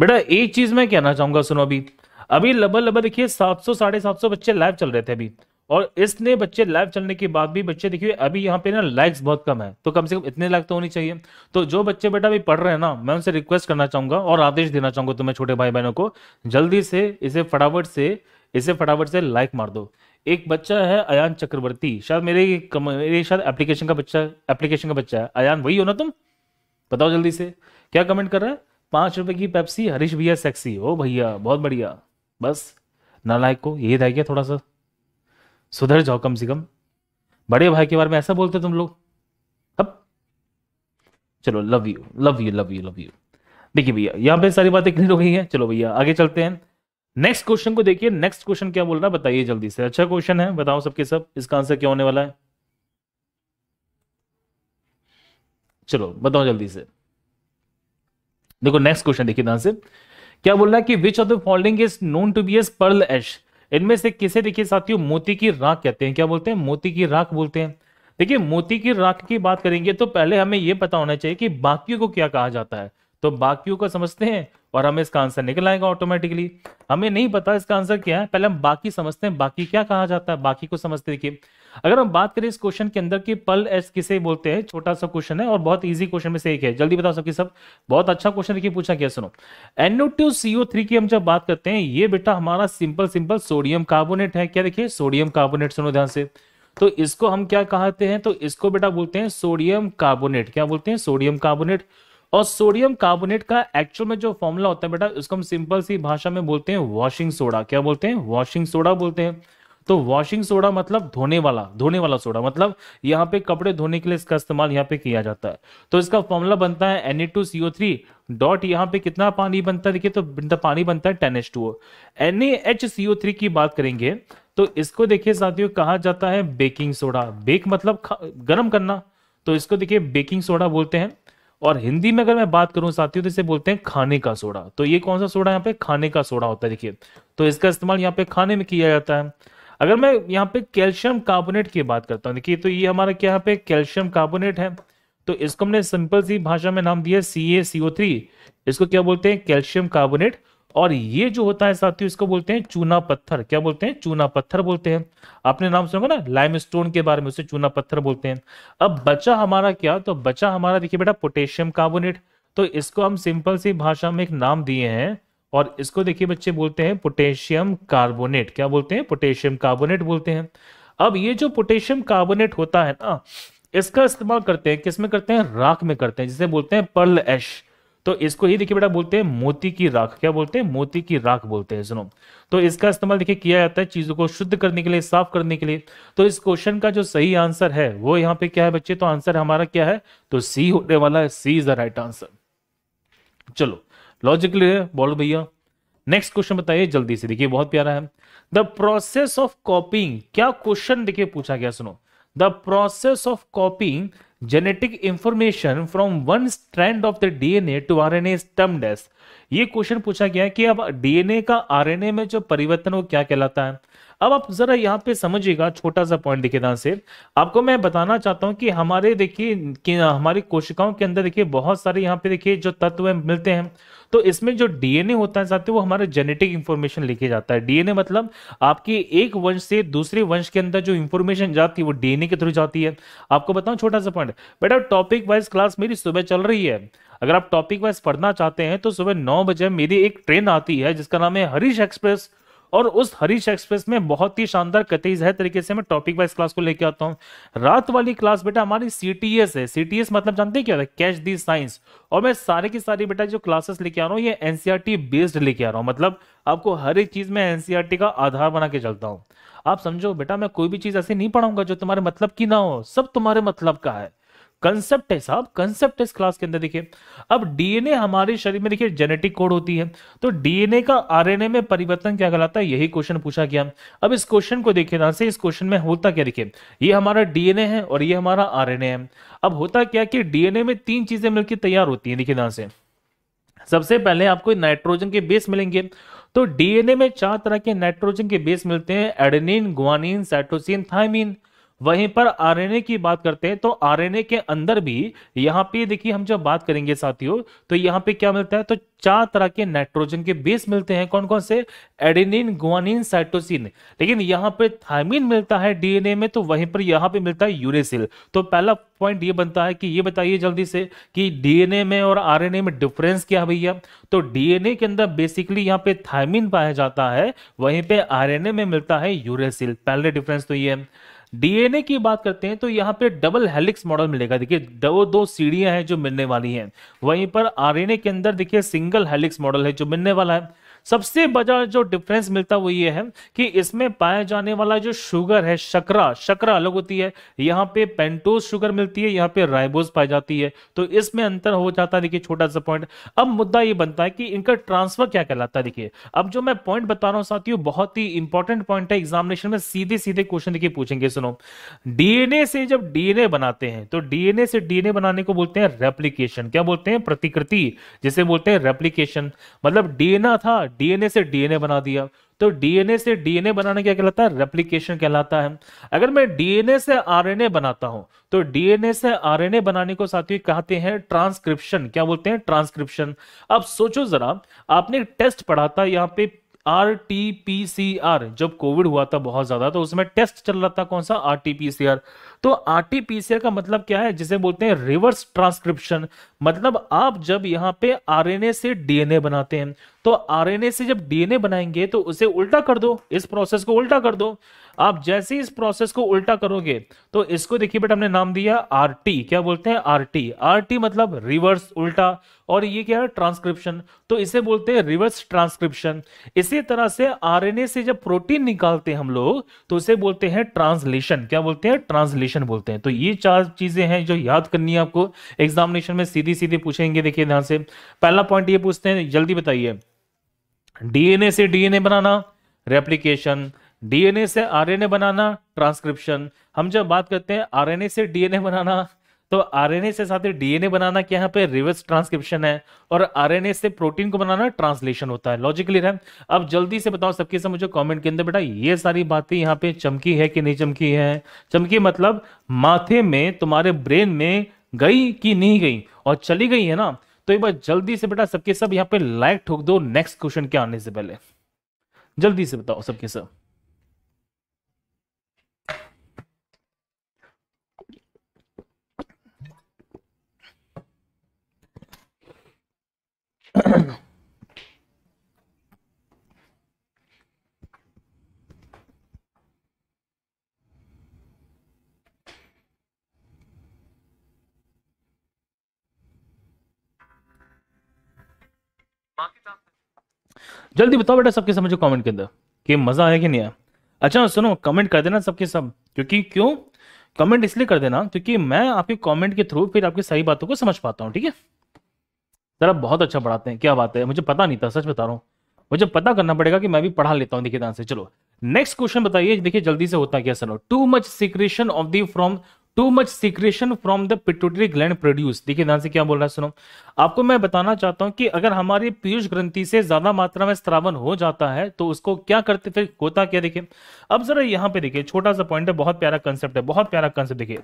बेटा एक चीज मैं कहना चाहूंगा सुनो अभी अभी लबल लबल देखिए सात सौ साढ़े सात सौ बच्चे लाइव चल रहे थे अभी और इसने बच्चे लाइव चलने के बाद भी बच्चे देखिए अभी यहाँ पे ना लाइक्स बहुत कम है तो कम से कम इतने लाइक तो होनी चाहिए तो जो बच्चे बेटा अभी पढ़ रहे हैं ना मैं उनसे रिक्वेस्ट करना चाहूंगा और आदेश देना चाहूंगा तुम्हें छोटे भाई बहनों को जल्दी से इसे फटाफट से इसे फटाफट से लाइक मार दो एक बच्चा है अयान चक्रवर्ती शायद मेरे मेरे शायद एप्लीकेशन का बच्चा एप्लीकेशन का बच्चा है अयान वही हो ना तुम बताओ जल्दी से क्या कमेंट कर रहा है पांच रुपए की पेप्सी हरीश भैया सेक्सी ओ भैया बहुत बढ़िया बस नालायक को ये था क्या थोड़ा सा सुधर जाओ कम से कम बड़े भाई के बारे में ऐसा बोलते तुम लोग अब चलो love you love you love you love you देखिए भैया यहाँ पे सारी बातें क्लियर हो गई हैं चलो भैया आगे चलते हैं नेक्स्ट क्वेश्चन को देखिए नेक्स्ट क्वेश्चन क्या बोल रहा है बताइए जल्दी से अच्छा क्वेश्चन है बताओ सबके सब इसका आंसर क्या होने वाला है चलो बताओ जल्दी से देखो नेक्स्ट क्वेश्चन देखिए ध्यान से क्या बोल रहा है कि which of the following is known to be as pearl ash इनमें से किसे देखिए साथियों मोती की राख कहते हैं क्या बोलते हैं मोती की राख बोलते हैं देखिए मोती की राख की बात करेंगे तो पहले हमें यह पता होना चाहिए कि बाकी को क्या कहा जाता है तो बाकियों को समझते हैं और हमें इसका आंसर निकल आएगा ऑटोमेटिकली हमें नहीं पता इसका आंसर क्या है पहले हम बाकी समझते हैं बाकी क्या कहा जाता है बाकी को समझते देखिए अगर हम बात करें इस क्वेश्चन के अंदर कि पल एस किसे बोलते हैं छोटा सा क्वेश्चन है और बहुत इजी क्वेश्चन में से एक है जल्दी बताओ सबके सब बहुत अच्छा क्वेश्चन देखिए पूछा गया सुनो एनओ टू सीओ थ्री की हम जब बात करते हैं ये बेटा हमारा सिंपल सिंपल सोडियम कार्बोनेट है क्या देखिए सोडियम कार्बोनेट सुनो ध्यान से तो इसको हम क्या कहते हैं तो इसको बेटा बोलते हैं सोडियम कार्बोनेट क्या बोलते हैं सोडियम कार्बोनेट और सोडियम कार्बोनेट का एक्चुअल में जो फॉर्मूला होता है बेटा उसको हम सिंपल सी भाषा में बोलते हैं वॉशिंग सोडा क्या बोलते हैं वॉशिंग सोडा बोलते हैं तो वॉशिंग सोडा मतलब धोने वाला धोने वाला सोडा मतलब यहाँ पे कपड़े धोने के लिए इसका इस्तेमाल यहाँ पे किया जाता है तो इसका फॉर्मूला बनता है N A two CO three dot यहाँ पे कितना पानी बनता है देखिए तो पानी बनता है ten H two N H C O three की बात करेंगे तो इसको देखिए साथियों कहा जाता है बेकिंग सोडा बेक मतलब गर्म करना तो इसको देखिए बेकिंग सोडा बोलते हैं और हिंदी में अगर मैं बात करूं साथियों तो इसे बोलते हैं खाने का सोडा तो ये कौन सा सोडा यहाँ पे खाने का सोडा होता है देखिए तो इसका इस्तेमाल यहाँ पे खाने में किया जाता है अगर मैं यहाँ पे कैल्शियम कार्बोनेट की बात करता हूँ देखिए तो ये हमारा क्या यहाँ पे कैल्शियम कार्बोनेट है तो इसको हमने सिंपल सी भाषा में नाम दिया सी ए थ्री इसको क्या बोलते हैं कैल्शियम कार्बोनेट और ये जो होता है साथियों इसको बोलते हैं चूना पत्थर क्या बोलते हैं चूना पत्थर बोलते हैं आपने नाम सुना ना लाइम स्टोन के बारे में उसे चूना पत्थर बोलते हैं अब बचा हमारा क्या तो बचा हमारा देखिए बेटा पोटेशियम कार्बोनेट तो इसको हम सिंपल सी भाषा में एक नाम दिए हैं और इसको देखिए बच्चे बोलते हैं पोटेशियम कार्बोनेट क्या बोलते हैं पोटेशियम कार्बोनेट बोलते हैं अब ये जो पोटेशियम कार्बोनेट होता है ना इसका इस्तेमाल करते हैं किसमें करते हैं राख में करते हैं जिसे बोलते हैं पर्ल एश तो इसको ही देखिए बेटा बोलते हैं मोती की राख क्या बोलते हैं मोती की राख बोलते हैं सुनो तो इसका इस्तेमाल देखिए किया जाता है चीजों को शुद्ध करने के लिए साफ करने के लिए तो इस क्वेश्चन का जो सही आंसर है वो यहाँ पे क्या है बच्चे तो आंसर हमारा क्या है तो सी होने वाला है C is the right answer चलो लॉजिकली बोलो भैया नेक्स्ट क्वेश्चन बताइए जल्दी से देखिए बहुत प्यारा है द प्रोसेस ऑफ कॉपिंग क्या क्वेश्चन देखिए पूछा गया सुनो the process of copying genetic information from one strand of the DNA to RNA is termed ये क्वेश्चन पूछा गया है कि अब डीएनए का आरएनए में जो परिवर्तन हो क्या कहलाता है अब आप जरा यहाँ पे समझिएगा छोटा सा पॉइंट देखिए दान से आपको मैं बताना चाहता हूँ कि हमारे देखिए हमारी कोशिकाओं के अंदर देखिए बहुत सारे यहाँ पे देखिए जो तत्व मिलते हैं तो इसमें जो डीएनए होता है साथ वो हमारे जेनेटिक इंफॉर्मेशन लेके जाता है डीएनए मतलब आपकी एक वंश से दूसरे वंश के अंदर जो इंफॉर्मेशन जाती है वो डीएनए के थ्रू जाती है आपको बताऊं छोटा सा पॉइंट बेटा टॉपिक वाइज क्लास मेरी सुबह चल रही है अगर आप टॉपिक वाइज पढ़ना चाहते हैं तो सुबह नौ बजे मेरी एक ट्रेन आती है जिसका नाम है हरीश एक्सप्रेस और उस हरीश एक्सप्रेस में बहुत ही शानदार कतई है तरीके से मैं टॉपिक वाइज क्लास को लेकर आता हूँ रात वाली क्लास बेटा हमारी सीटीएस है सीटीएस मतलब जानते हैं क्या होता है कैच दी साइंस और मैं सारे की सारी बेटा जो क्लासेस लेके आ रहा हूँ ये एनसीआरटी बेस्ड e लेके आ रहा हूँ मतलब आपको हर एक चीज में एनसीआरटी e का आधार बना के चलता हूँ आप समझो बेटा मैं कोई भी चीज ऐसी नहीं पढ़ाऊंगा जो तुम्हारे मतलब की ना हो सब तुम्हारे मतलब का है कंसेप्ट है साहब कंसेप्ट इस क्लास के अंदर देखिए अब डीएनए हमारे शरीर में देखिए जेनेटिक कोड होती है तो डीएनए का आरएनए में परिवर्तन क्या कहलाता है यही क्वेश्चन पूछा गया अब इस क्वेश्चन को देखिए ना से इस क्वेश्चन में होता क्या देखिए ये हमारा डीएनए है और ये हमारा आरएनए है अब होता क्या कि डीएनए में तीन चीजें मिलकर तैयार होती है देखिए ना से सबसे पहले आपको नाइट्रोजन के बेस मिलेंगे तो डीएनए में चार तरह के नाइट्रोजन के बेस मिलते हैं एडेनिन ग्वानिन साइटोसिन थाइमिन वहीं पर आरएनए की बात करते हैं तो आरएनए के अंदर भी यहां पे देखिए हम जब बात करेंगे साथियों तो यहां पे क्या मिलता है तो चार तरह के नाइट्रोजन के बेस मिलते हैं कौन कौन से एडेनिन गुआनिन साइटोसिन लेकिन यहां पे थायमिन मिलता है डीएनए में तो वहीं पर यहां पे मिलता है यूरेसिल तो पहला पॉइंट ये बनता है कि ये बताइए जल्दी से कि डीएनए में और आरएनए में डिफरेंस क्या है भैया तो डीएनए के अंदर बेसिकली यहाँ पे थायमिन पाया जाता है वहीं पे आरएनए में मिलता है यूरेसिल पहले डिफरेंस तो ये है डीएनए की बात करते हैं तो यहाँ पे डबल हेलिक्स मॉडल मिलेगा देखिए दो दो सीढ़ियां हैं जो मिलने वाली हैं वहीं पर आरएनए के अंदर देखिए सिंगल हेलिक्स मॉडल है जो मिलने वाला है सबसे बड़ा जो डिफरेंस मिलता है वो ये है कि इसमें पाया जाने वाला जो शुगर है शकरा शकरा अलग होती है यहाँ पे पेंटोज शुगर मिलती है यहाँ पे राइबोज पाई जाती है तो इसमें अंतर हो जाता है देखिए छोटा सा पॉइंट अब मुद्दा ये बनता है कि इनका ट्रांसफर क्या कहलाता है देखिए अब जो मैं पॉइंट बता रहा हूँ साथियों बहुत ही इंपॉर्टेंट पॉइंट है एग्जामिनेशन में सीधे सीधे क्वेश्चन देखिए पूछेंगे सुनो डीएनए से जब डीएनए बनाते हैं तो डीएनए से डीएनए बनाने को बोलते हैं रेप्लीकेशन क्या बोलते हैं प्रतिकृति जिसे बोलते हैं रेप्लीकेशन मतलब डीएनए था डीएनए से डीएनए बना दिया तो डीएनए से डीएनए बनाना क्या कहलाता है रेप्लीकेशन कहलाता है अगर मैं डीएनए से आरएनए बनाता हूं तो डीएनए से आरएनए बनाने को साथियों कहते हैं ट्रांसक्रिप्शन क्या बोलते हैं ट्रांसक्रिप्शन अब सोचो जरा आपने टेस्ट पढ़ा था यहाँ पे R T P C R जब कोविड हुआ था बहुत ज्यादा तो उसमें टेस्ट चल रहा था कौन सा R T P C R तो R T P C R का मतलब क्या है जिसे बोलते हैं रिवर्स ट्रांसक्रिप्शन मतलब आप जब यहाँ पे आर एन ए से डीएनए बनाते हैं तो आर एन ए से जब डीएनए बनाएंगे तो उसे उल्टा कर दो इस प्रोसेस को उल्टा कर दो आप जैसे इस प्रोसेस को उल्टा करोगे तो इसको देखिए बेटा हमने नाम दिया आर टी क्या बोलते हैं आर टी मतलब रिवर्स उल्टा और ये क्या है ट्रांसक्रिप्शन तो इसे बोलते हैं रिवर्स ट्रांसक्रिप्शन इसी तरह से आरएनए से जब प्रोटीन निकालते हैं हम लोग तो उसे बोलते हैं ट्रांसलेशन क्या बोलते हैं ट्रांसलेशन बोलते हैं तो ये चार चीजें हैं जो याद करनी है आपको एग्जामिनेशन में सीधी सीधी पूछेंगे देखिए ध्यान से पहला पॉइंट ये पूछते हैं जल्दी बताइए डीएनए से डीएनए बनाना रेप्लीकेशन डीएनए से आरएनए बनाना ट्रांसक्रिप्शन हम जब बात करते हैं आरएनए से डीएनए बनाना तो आरएनए से साथ ही डीएनए बनाना क्या यहाँ पे रिवर्स ट्रांसक्रिप्शन है और आरएनए से प्रोटीन को बनाना ट्रांसलेशन होता है लॉजिकली है अब जल्दी से बताओ सबके से मुझे कमेंट के अंदर बेटा ये सारी बातें यहाँ पे चमकी है कि नहीं चमकी है चमकी मतलब माथे में तुम्हारे ब्रेन में गई कि नहीं गई और चली गई है ना तो एक बार जल्दी से बेटा सबके सब यहाँ पे लाइक ठोक दो नेक्स्ट क्वेश्चन के आने से पहले जल्दी से बताओ सबके सब जल्दी बताओ बेटा सबके समझो कमेंट के अंदर कि मजा आया कि नहीं आया अच्छा सुनो कमेंट कर देना सबके सब क्योंकि क्यों कमेंट इसलिए कर देना क्योंकि मैं आपके कमेंट के थ्रू फिर आपकी सही बातों को समझ पाता हूं ठीक है सर आप बहुत अच्छा पढ़ाते हैं क्या बात है मुझे पता नहीं था सच बता रहा हूँ मुझे पता करना पड़ेगा कि मैं भी पढ़ा लेता हूँ देखिए से चलो नेक्स्ट क्वेश्चन बताइए देखिए जल्दी से होता क्या sir too much secretion of the from too much secretion from the pituitary gland produce देखिए ध्यान से क्या बोल रहा है सुनो आपको मैं बताना चाहता हूं कि अगर हमारी पीयूष ग्रंथि से ज्यादा मात्रा में स्त्रावन हो जाता है तो उसको क्या करते फिर होता क्या देखिए अब जरा यहाँ पे देखिए छोटा सा पॉइंट है बहुत प्यारा कंसेप्ट है बहुत प्यारा कंसेप्ट देखिए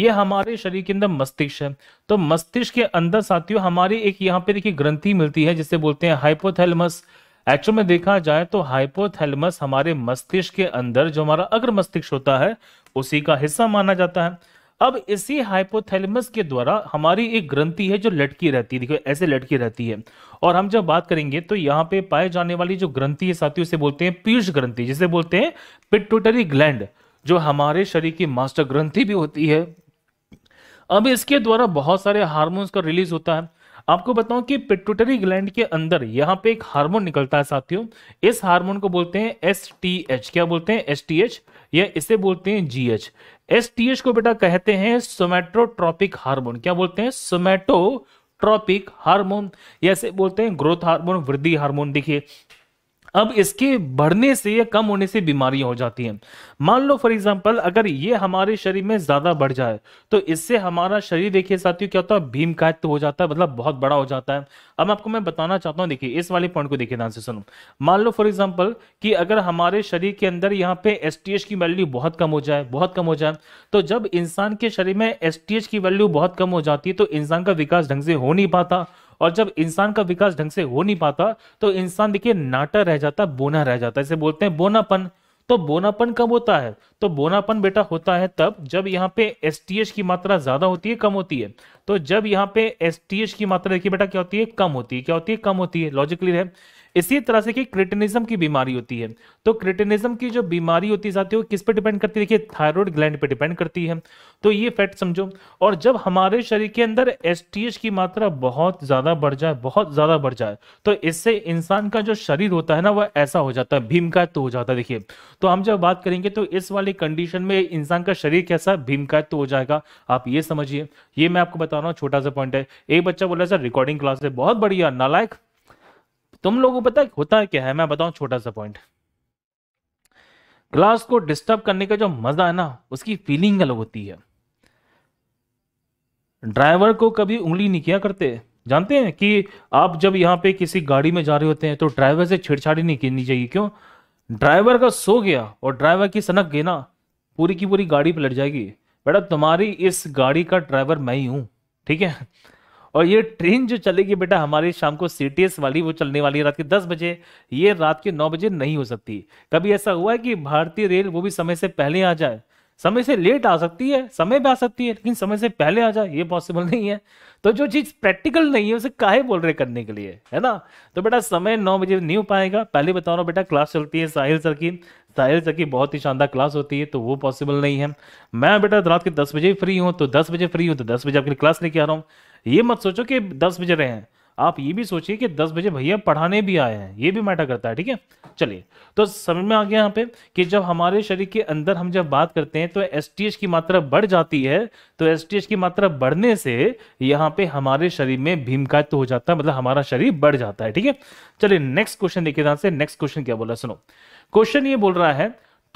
ये हमारे शरीर के अंदर मस्तिष्क है तो मस्तिष्क के अंदर साथियों हमारी एक यहाँ पे देखिए ग्रंथि मिलती है जिसे बोलते हैं हाइपोथेलमस एक्चुअल में देखा जाए तो हाइपोथेलमस हमारे मस्तिष्क के अंदर जो हमारा अग्र मस्तिष्क होता है उसी का हिस्सा माना जाता है अब इसी हाइपोथैलेमस के द्वारा हमारी एक ग्रंथि है जो लटकी रहती है देखो ऐसे लटकी रहती है और हम जब बात करेंगे तो यहाँ पे पाए जाने वाली जो ग्रंथि है साथियों उसे बोलते हैं पीयूष ग्रंथि जिसे बोलते हैं पिट्यूटरी ग्लैंड जो हमारे शरीर की मास्टर ग्रंथि भी होती है अब इसके द्वारा बहुत सारे हार्मोन्स का रिलीज होता है आपको बताऊं कि पिट्यूटरी ग्लैंड के अंदर यहाँ पे एक हार्मोन निकलता है साथियों इस हार्मोन को बोलते हैं एस क्या बोलते हैं एस या इसे बोलते हैं जीएच एस टी एच को बेटा कहते हैं सोमेट्रोट्रॉपिक हार्मोन क्या बोलते हैं ट्रॉपिक हार्मोन या इसे बोलते हैं ग्रोथ हार्मोन वृद्धि हार्मोन देखिए अब इसके बढ़ने से या कम होने से बीमारियां हो जाती हैं मान लो फॉर एग्जांपल अगर ये हमारे शरीर में ज्यादा बढ़ जाए तो इससे हमारा शरीर देखिए साथियों क्या होता है भीमकायत्त तो हो जाता है मतलब बहुत बड़ा हो जाता है अब आपको मैं बताना चाहता हूँ देखिए इस वाले पॉइंट को देखिए ध्यान से सुनो मान लो फॉर एग्जाम्पल कि अगर हमारे शरीर के अंदर यहाँ पे एस की वैल्यू बहुत कम हो जाए बहुत कम हो जाए तो जब इंसान के शरीर में एस की वैल्यू बहुत कम हो जाती है तो इंसान का विकास ढंग से हो नहीं पाता और जब इंसान का विकास ढंग से हो नहीं पाता तो इंसान देखिए नाटा रह जाता है बोना रह जाता है इसे बोलते हैं बोनापन तो बोनापन कब होता है तो बोनापन बेटा होता है तब जब यहाँ पे एस की मात्रा ज्यादा होती है कम होती है तो जब यहाँ पे एस की मात्रा देखिए बेटा क्या होती है कम होती है क्या होती है कम होती है लॉजिकली है इसी तरह से कि क्रिटेनिज्म की बीमारी होती है तो क्रिटेनिज्म की जो बीमारी होती है वो किस पे डिपेंड करती है देखिए थायराइड ग्लैंड पे डिपेंड करती है तो ये फैक्ट समझो और जब हमारे शरीर के अंदर एस की मात्रा बहुत ज्यादा बढ़ जाए बहुत ज्यादा बढ़ जाए तो इससे इंसान का जो शरीर होता है ना वह ऐसा हो जाता है भीम का तो हो जाता है देखिए तो हम जब बात करेंगे तो इस वाली कंडीशन में इंसान का शरीर कैसा भीम तो हो जाएगा आप ये समझिए ये मैं आपको बता रहा हूँ छोटा सा पॉइंट है एक बच्चा बोला सर रिकॉर्डिंग क्लास है बहुत बढ़िया नालायक तुम लोगों को पता होता है क्या है मैं बताऊं छोटा सा पॉइंट क्लास को डिस्टर्ब करने का जो मजा है ना उसकी फीलिंग अलग होती है ड्राइवर को कभी उंगली नहीं किया करते जानते हैं कि आप जब यहाँ पे किसी गाड़ी में जा रहे होते हैं तो ड्राइवर से छेड़छाड़ी नहीं करनी चाहिए क्यों ड्राइवर का सो गया और ड्राइवर की सनक गई ना पूरी की पूरी गाड़ी पलट जाएगी बेटा तुम्हारी इस गाड़ी का ड्राइवर मैं ही हूं ठीक है और ये ट्रेन जो चलेगी बेटा हमारी शाम को सी वाली वो चलने वाली है रात के दस बजे ये रात के नौ बजे नहीं हो सकती कभी ऐसा हुआ है कि भारतीय रेल वो भी समय से पहले आ जाए समय से लेट आ सकती है समय भी आ सकती है लेकिन समय से पहले आ जाए ये पॉसिबल नहीं है तो जो चीज़ प्रैक्टिकल नहीं है उसे काहे बोल रहे करने के लिए है ना तो बेटा समय नौ बजे नहीं हो पाएगा पहले बता रहा हूँ बेटा क्लास चलती है साहिल सर की साहिल सर की बहुत ही शानदार क्लास होती है तो वो पॉसिबल नहीं है मैं बेटा रात के दस बजे फ्री हूँ तो दस बजे फ्री हूँ तो दस बजे आपके लिए क्लास लेके आ रहा हूँ ये मत सोचो कि दस बज रहे हैं आप ये भी सोचिए कि दस बजे भैया पढ़ाने भी आए हैं ये भी मैटर करता है ठीक है चलिए तो समझ में आ गया यहाँ पे कि जब हमारे शरीर के अंदर हम जब बात करते हैं तो एस की मात्रा बढ़ जाती है तो एस की मात्रा बढ़ने से यहाँ पे हमारे शरीर में भीम का तो हो जाता है मतलब हमारा शरीर बढ़ जाता है ठीक है चलिए नेक्स्ट क्वेश्चन देखिए नेक्स्ट क्वेश्चन क्या बोला सुनो क्वेश्चन ये बोल रहा है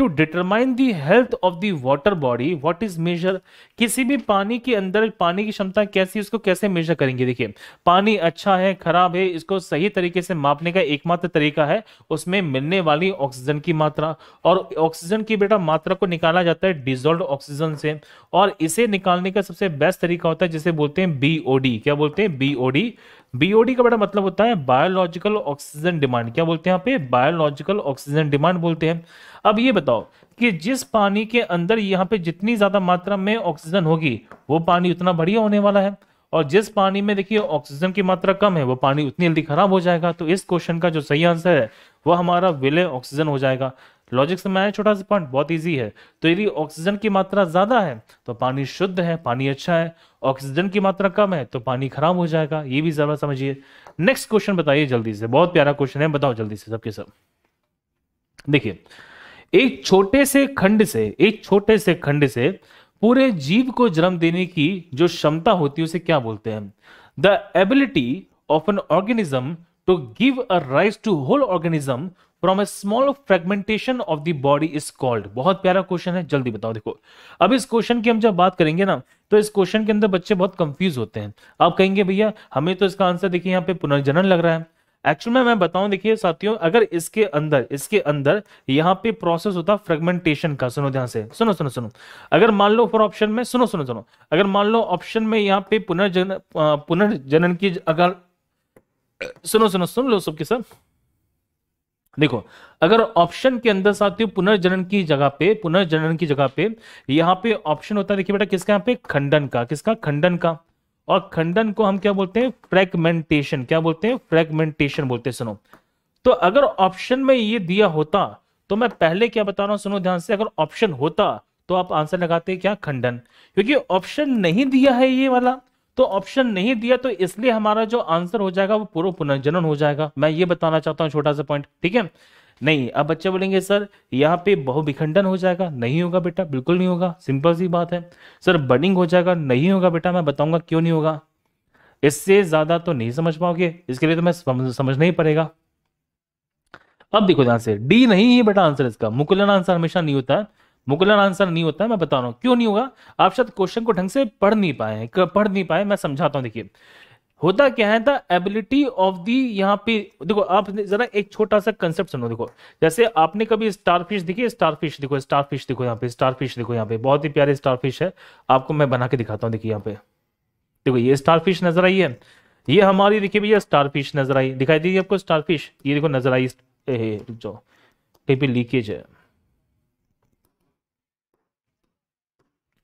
to determine the health of the water body what is major किसी भी पानी के अंदर पानी की क्षमता कैसी उसको कैसे मेजर करेंगे देखिए पानी अच्छा है खराब है इसको सही तरीके से मापने का एकमात्र तरीका है उसमें मिलने वाली ऑक्सीजन की मात्रा और ऑक्सीजन की बेटा मात्रा को निकाला जाता है डिजोल्व ऑक्सीजन से और इसे निकालने का सबसे बेस्ट तरीका होता है जिसे बोलते हैं बीओडी क्या बोलते हैं बीओडी बीओडी का बड़ा मतलब होता है बायोलॉजिकल ऑक्सीजन डिमांड क्या बोलते हैं यहाँ पे बायोलॉजिकल ऑक्सीजन डिमांड बोलते हैं अब ये बताओ कि जिस पानी के अंदर यहाँ पे जितनी ज्यादा मात्रा में ऑक्सीजन होगी वो पानी उतना बढ़िया होने वाला है और जिस पानी में देखिए ऑक्सीजन की मात्रा कम है वो पानी उतनी जल्दी खराब हो जाएगा तो इस क्वेश्चन का जो सही आंसर है वह हमारा विले ऑक्सीजन हो जाएगा लॉजिक से मैं छोटा सा पॉइंट बहुत ईजी है तो यदि ऑक्सीजन की मात्रा ज्यादा है तो पानी शुद्ध है पानी अच्छा है ऑक्सीजन की मात्रा कम है तो पानी खराब हो जाएगा ये भी जरा समझिए नेक्स्ट क्वेश्चन बताइए जल्दी से बहुत प्यारा क्वेश्चन है बताओ जल्दी से सबके सब देखिए एक छोटे से खंड से एक छोटे से खंड से पूरे जीव को जन्म देने की जो क्षमता होती है उसे क्या बोलते हैं the ability of an organism to give a rise to whole organism from a small fragmentation of the body is called बहुत प्यारा क्वेश्चन है जल्दी बताओ देखो अब इस क्वेश्चन की हम जब बात करेंगे ना तो इस क्वेश्चन के अंदर बच्चे बहुत कंफ्यूज होते हैं आप कहेंगे भैया हमें तो इसका आंसर देखिए यहाँ पे पुनर्जनन लग रहा है एक्चुअल में मैं बताऊं देखिए साथियों अगर इसके अंदर इसके अंदर यहाँ पे प्रोसेस होता फ्रेगमेंटेशन का सुनो ध्यान से सुनो सुनो सुनो अगर मान लो फॉर ऑप्शन में सुनो सुनो सुनो अगर मान लो ऑप्शन में यहाँ पे पुनर्जन पुनर्जनन की अगर सुनो सुनो सुन लो सबके साथ देखो अगर ऑप्शन के अंदर साथियों पुनर्जनन की जगह पे पुनर्जनन की जगह पे यहाँ पे ऑप्शन होता है देखिए बेटा किसका यहाँ पे खंडन का किसका खंडन का और खंडन को हम क्या बोलते हैं फ्रेगमेंटेशन क्या बोलते हैं फ्रेगमेंटेशन बोलते हैं सुनो तो अगर ऑप्शन में ये दिया होता तो मैं पहले क्या बता रहा हूं सुनो ध्यान से अगर ऑप्शन होता तो आप आंसर लगाते क्या खंडन क्योंकि ऑप्शन नहीं दिया है ये वाला तो ऑप्शन नहीं दिया तो इसलिए हमारा जो आंसर हो जाएगा वो पूर्व पुनर्जनन हो जाएगा मैं ये बताना चाहता हूँ छोटा सा पॉइंट ठीक है नहीं अब बच्चे बोलेंगे सर यहाँ पे बहुविखंडन हो जाएगा नहीं होगा बेटा बिल्कुल नहीं होगा सिंपल सी बात है सर बर्निंग हो जाएगा नहीं होगा बेटा मैं बताऊंगा क्यों नहीं होगा इससे ज्यादा तो नहीं समझ पाओगे इसके लिए तो मैं समझ नहीं पड़ेगा अब देखो ध्यान से डी नहीं है बेटा आंसर इसका मुकुलन आंसर हमेशा नहीं होता है मुगलन आंसर नहीं होता है मैं बता रहा हूँ क्यों नहीं होगा आप शायद क्वेश्चन को ढंग से पढ़ नहीं पाए हैं पढ़ नहीं पाए मैं समझाता हूँ देखिए होता क्या है द एबिलिटी ऑफ दी यहाँ पे देखो आप जरा एक छोटा सा कंसेप्ट सुनो देखो जैसे आपने कभी स्टारफिश देखी स्टारफिश देखो स्टारफिश देखो यहाँ पे स्टारफिश देखो यहाँ पे बहुत ही प्यारे स्टारफिश है आपको मैं बना के दिखाता हूँ देखिए यहाँ पे देखो ये स्टारफिश नजर आई है ये हमारी देखिए भैया फिश नजर आई दिखाई दी आपको फिश ये देखो नजर आई जाओ कहीं पे लीकेज है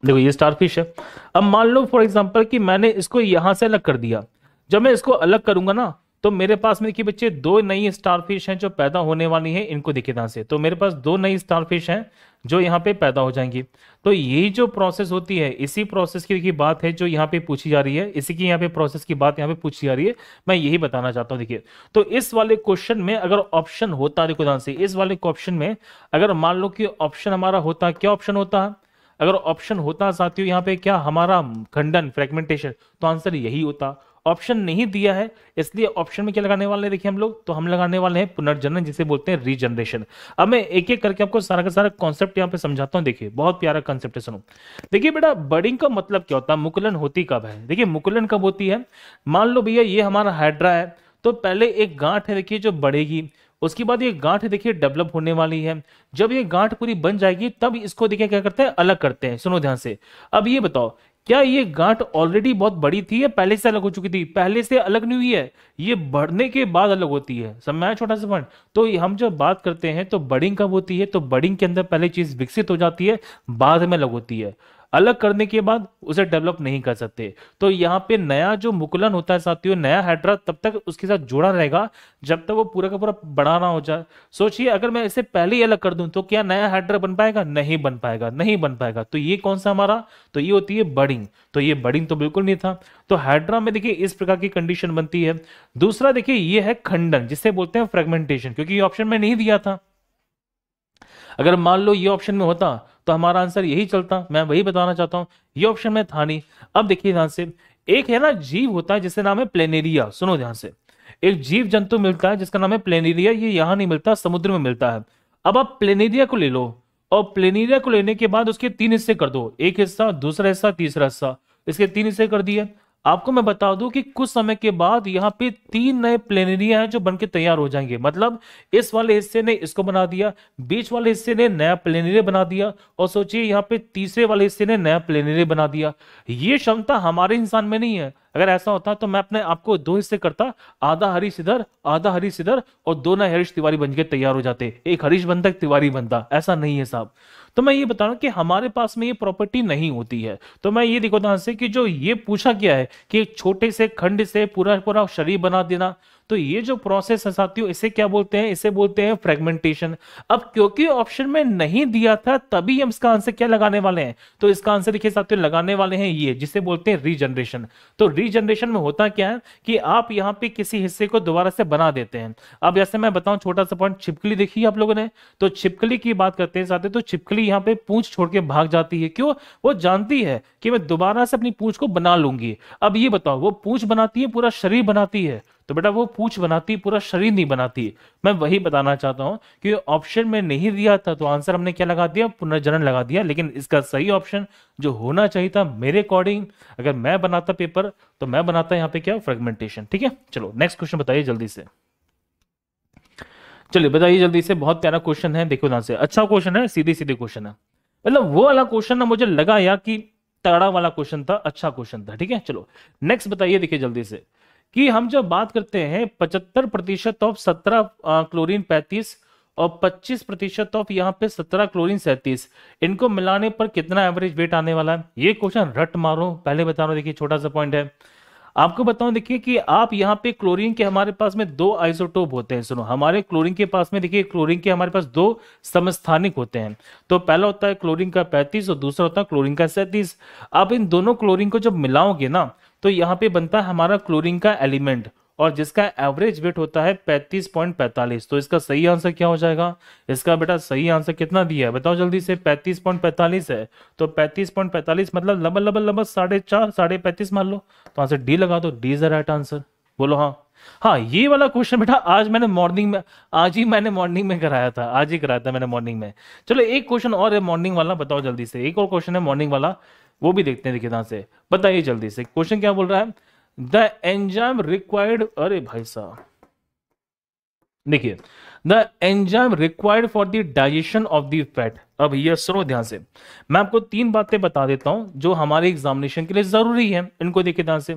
देखो ये स्टार फिश है अब मान लो फॉर एग्जाम्पल कि मैंने इसको यहाँ से अलग कर दिया जब मैं इसको अलग करूंगा ना तो मेरे पास मेरे देखिए बच्चे दो नई स्टार फिश हैं जो पैदा होने वाली हैं इनको देखिए यहाँ से तो मेरे पास दो नई स्टार फिश हैं जो यहाँ पे पैदा हो जाएंगी तो यही जो प्रोसेस होती है इसी प्रोसेस की, देखिए बात है जो यहाँ पे पूछी जा रही है इसी की यहाँ पे प्रोसेस की बात यहाँ पे पूछी जा रही है मैं यही बताना चाहता हूँ देखिए तो इस वाले क्वेश्चन में अगर ऑप्शन होता देखो ध्यान से इस वाले क्वेश्चन में अगर मान लो कि ऑप्शन हमारा होता क्या ऑप्शन होता है अगर ऑप्शन होता साथियों यहाँ पे क्या हमारा खंडन फ्रेगमेंटेशन तो आंसर यही होता ऑप्शन नहीं दिया है इसलिए ऑप्शन में क्या लगाने वाले हैं देखिए हम लोग तो हम लगाने वाले हैं पुनर्जनन जिसे बोलते हैं रीजनरेशन अब मैं एक एक करके आपको सारा का सारा कॉन्सेप्ट यहाँ पे समझाता हूँ देखिए बहुत प्यारा कॉन्सेप्ट है सुनो देखिए बेटा बर्डिंग का मतलब क्या होता है मुकुलन होती कब है देखिए मुकुलन कब होती है मान लो भैया ये हमारा हाइड्रा है तो पहले एक गांठ है देखिए जो बढ़ेगी उसके बाद ये गांठ देखिए डेवलप होने वाली है जब ये गांठ पूरी बन जाएगी तब इसको देखिए क्या करते हैं अलग करते हैं सुनो ध्यान से अब ये बताओ क्या ये गांठ ऑलरेडी बहुत बड़ी थी या पहले से अलग हो चुकी थी पहले से अलग नहीं हुई है ये बढ़ने के बाद अलग होती है समझ आया छोटा सा पॉइंट तो हम जब बात करते हैं तो बडिंग कब होती है तो बडिंग के अंदर पहले चीज विकसित हो जाती है बाद में अलग होती है अलग करने के बाद उसे डेवलप नहीं कर सकते तो यहाँ पे नया जो मुकुलन होता है साथियों नया हाइड्रा तब तक उसके साथ जुड़ा रहेगा जब तक वो पूरा का पूरा बड़ा ना हो जाए सोचिए अगर मैं इसे पहले ही अलग कर दूं तो क्या नया हाइड्रा बन पाएगा नहीं बन पाएगा नहीं बन पाएगा तो ये कौन सा हमारा तो ये होती है बडिंग तो ये बडिंग तो बिल्कुल नहीं था तो हाइड्रा में देखिए इस प्रकार की कंडीशन बनती है दूसरा देखिए ये है खंडन जिसे बोलते हैं फ्रेगमेंटेशन क्योंकि ये ऑप्शन में नहीं दिया था अगर मान लो ये ऑप्शन में होता तो हमारा आंसर यही चलता मैं वही बताना चाहता हूँ ये ऑप्शन में था नहीं अब देखिए ध्यान से एक है ना जीव होता है जिसका नाम है प्लेनेरिया सुनो ध्यान से एक जीव जंतु मिलता है जिसका नाम है प्लेनेरिया ये यहाँ नहीं मिलता समुद्र में मिलता है अब आप प्लेनेरिया को ले लो और प्लेनेरिया को लेने के बाद उसके तीन हिस्से कर दो एक हिस्सा दूसरा हिस्सा तीसरा हिस्सा इसके तीन हिस्से कर दिए आपको मैं बता दूं कि कुछ समय के बाद यहाँ पे तीन नए प्लेनेरिया हैं जो बनके तैयार हो जाएंगे मतलब इस वाले हिस्से ने इसको बना दिया बीच वाले हिस्से ने नया प्लेनेरिया बना दिया और सोचिए यहाँ पे तीसरे वाले हिस्से ने नया प्लेनेरिया बना दिया ये क्षमता हमारे इंसान में नहीं है अगर ऐसा होता तो मैं अपने आपको दो हिस्से करता आधा हरी सिधर आधा हरी सिधर और दो नए हरीश तिवारी बन तैयार हो जाते एक हरीश बनता तिवारी बनता ऐसा नहीं है साहब तो मैं ये बता रहा हूँ कि हमारे पास में ये प्रॉपर्टी नहीं होती है तो मैं ये देखो ध्यान से कि जो ये पूछा गया है कि छोटे से खंड से पूरा पूरा शरीर बना देना तो ये जो प्रोसेस है साथियों इसे क्या बोलते हैं इसे बोलते हैं फ्रेगमेंटेशन अब क्योंकि ऑप्शन में नहीं दिया था तभी हम इसका आंसर क्या लगाने वाले हैं तो इसका आंसर देखिए साथियों लगाने वाले हैं ये जिसे बोलते हैं रीजनरेशन तो रीजनरेशन में होता क्या है कि आप यहाँ पे किसी हिस्से को दोबारा से बना देते हैं अब जैसे मैं बताऊं छोटा सा पॉइंट छिपकली देखी आप लोगों ने तो छिपकली की बात करते हैं साथियों तो छिपकली यहाँ पे पूछ छोड़ के भाग जाती है क्यों वो जानती है कि मैं दोबारा से अपनी पूछ को बना लूंगी अब ये बताओ वो पूछ बनाती है पूरा शरीर बनाती है तो बेटा वो पूछ बनाती है पूरा शरीर नहीं बनाती है मैं वही बताना चाहता हूँ कि ऑप्शन में नहीं दिया था तो आंसर हमने क्या लगा दिया पुनर्जनन लगा दिया लेकिन इसका सही ऑप्शन जो होना चाहिए था मेरे अकॉर्डिंग अगर मैं बनाता पेपर तो मैं बनाता यहाँ पे क्या फ्रेगमेंटेशन ठीक है चलो नेक्स्ट क्वेश्चन बताइए जल्दी से चलिए बताइए जल्दी से बहुत प्यारा क्वेश्चन है देखो ना से अच्छा क्वेश्चन है सीधे सीधे क्वेश्चन है मतलब वो वाला क्वेश्चन ना मुझे लगा यार कि तगड़ा वाला क्वेश्चन था अच्छा क्वेश्चन था ठीक है चलो नेक्स्ट बताइए देखिए जल्दी से कि हम जब बात करते हैं पचहत्तर प्रतिशत ऑफ सत्रह क्लोरीन पैंतीस और पच्चीस प्रतिशत ऑफ यहाँ पे सत्रह क्लोरीन सैंतीस इनको मिलाने पर कितना एवरेज वेट आने वाला है ये क्वेश्चन रट मारो पहले बता रहा हूँ देखिए छोटा सा पॉइंट है आपको बताऊं देखिए कि आप यहाँ पे क्लोरीन के हमारे पास में दो आइसोटोप होते हैं सुनो हमारे क्लोरीन के पास में देखिए क्लोरीन के हमारे पास दो समस्थानिक होते हैं तो पहला होता है क्लोरीन का 35 और दूसरा होता है क्लोरीन का 37 आप इन दोनों क्लोरीन को जब मिलाओगे ना तो यहाँ पे बनता है हमारा क्लोरीन का एलिमेंट और जिसका एवरेज वेट होता है 35.45 तो इसका सही आंसर क्या हो जाएगा इसका बेटा सही आंसर कितना दिया है बताओ जल्दी से 35.45 है तो 35.45 मतलब लबल लबल लबल साढ़े चार साढ़े पैंतीस मान लो तो आंसर डी लगा दो D is the right answer बोलो हाँ हाँ ये वाला क्वेश्चन बेटा आज मैंने मॉर्निंग में आज ही मैंने मॉर्निंग में कराया था आज ही कराया था मैंने मॉर्निंग में चलो एक क्वेश्चन और है मॉर्निंग वाला बताओ जल्दी से एक और क्वेश्चन है मॉर्निंग वाला वो भी देखते हैं देखिए से बताइए जल्दी से क्वेश्चन क्या बोल रहा है द एंजाइम रिक्वायर्ड अरे भाई साहब देखिए the enzyme required for the digestion of the fat अब ये सुनो ध्यान से मैं आपको तीन बातें बता देता हूं जो हमारे एग्जामिनेशन के लिए जरूरी है इनको देखिए ध्यान से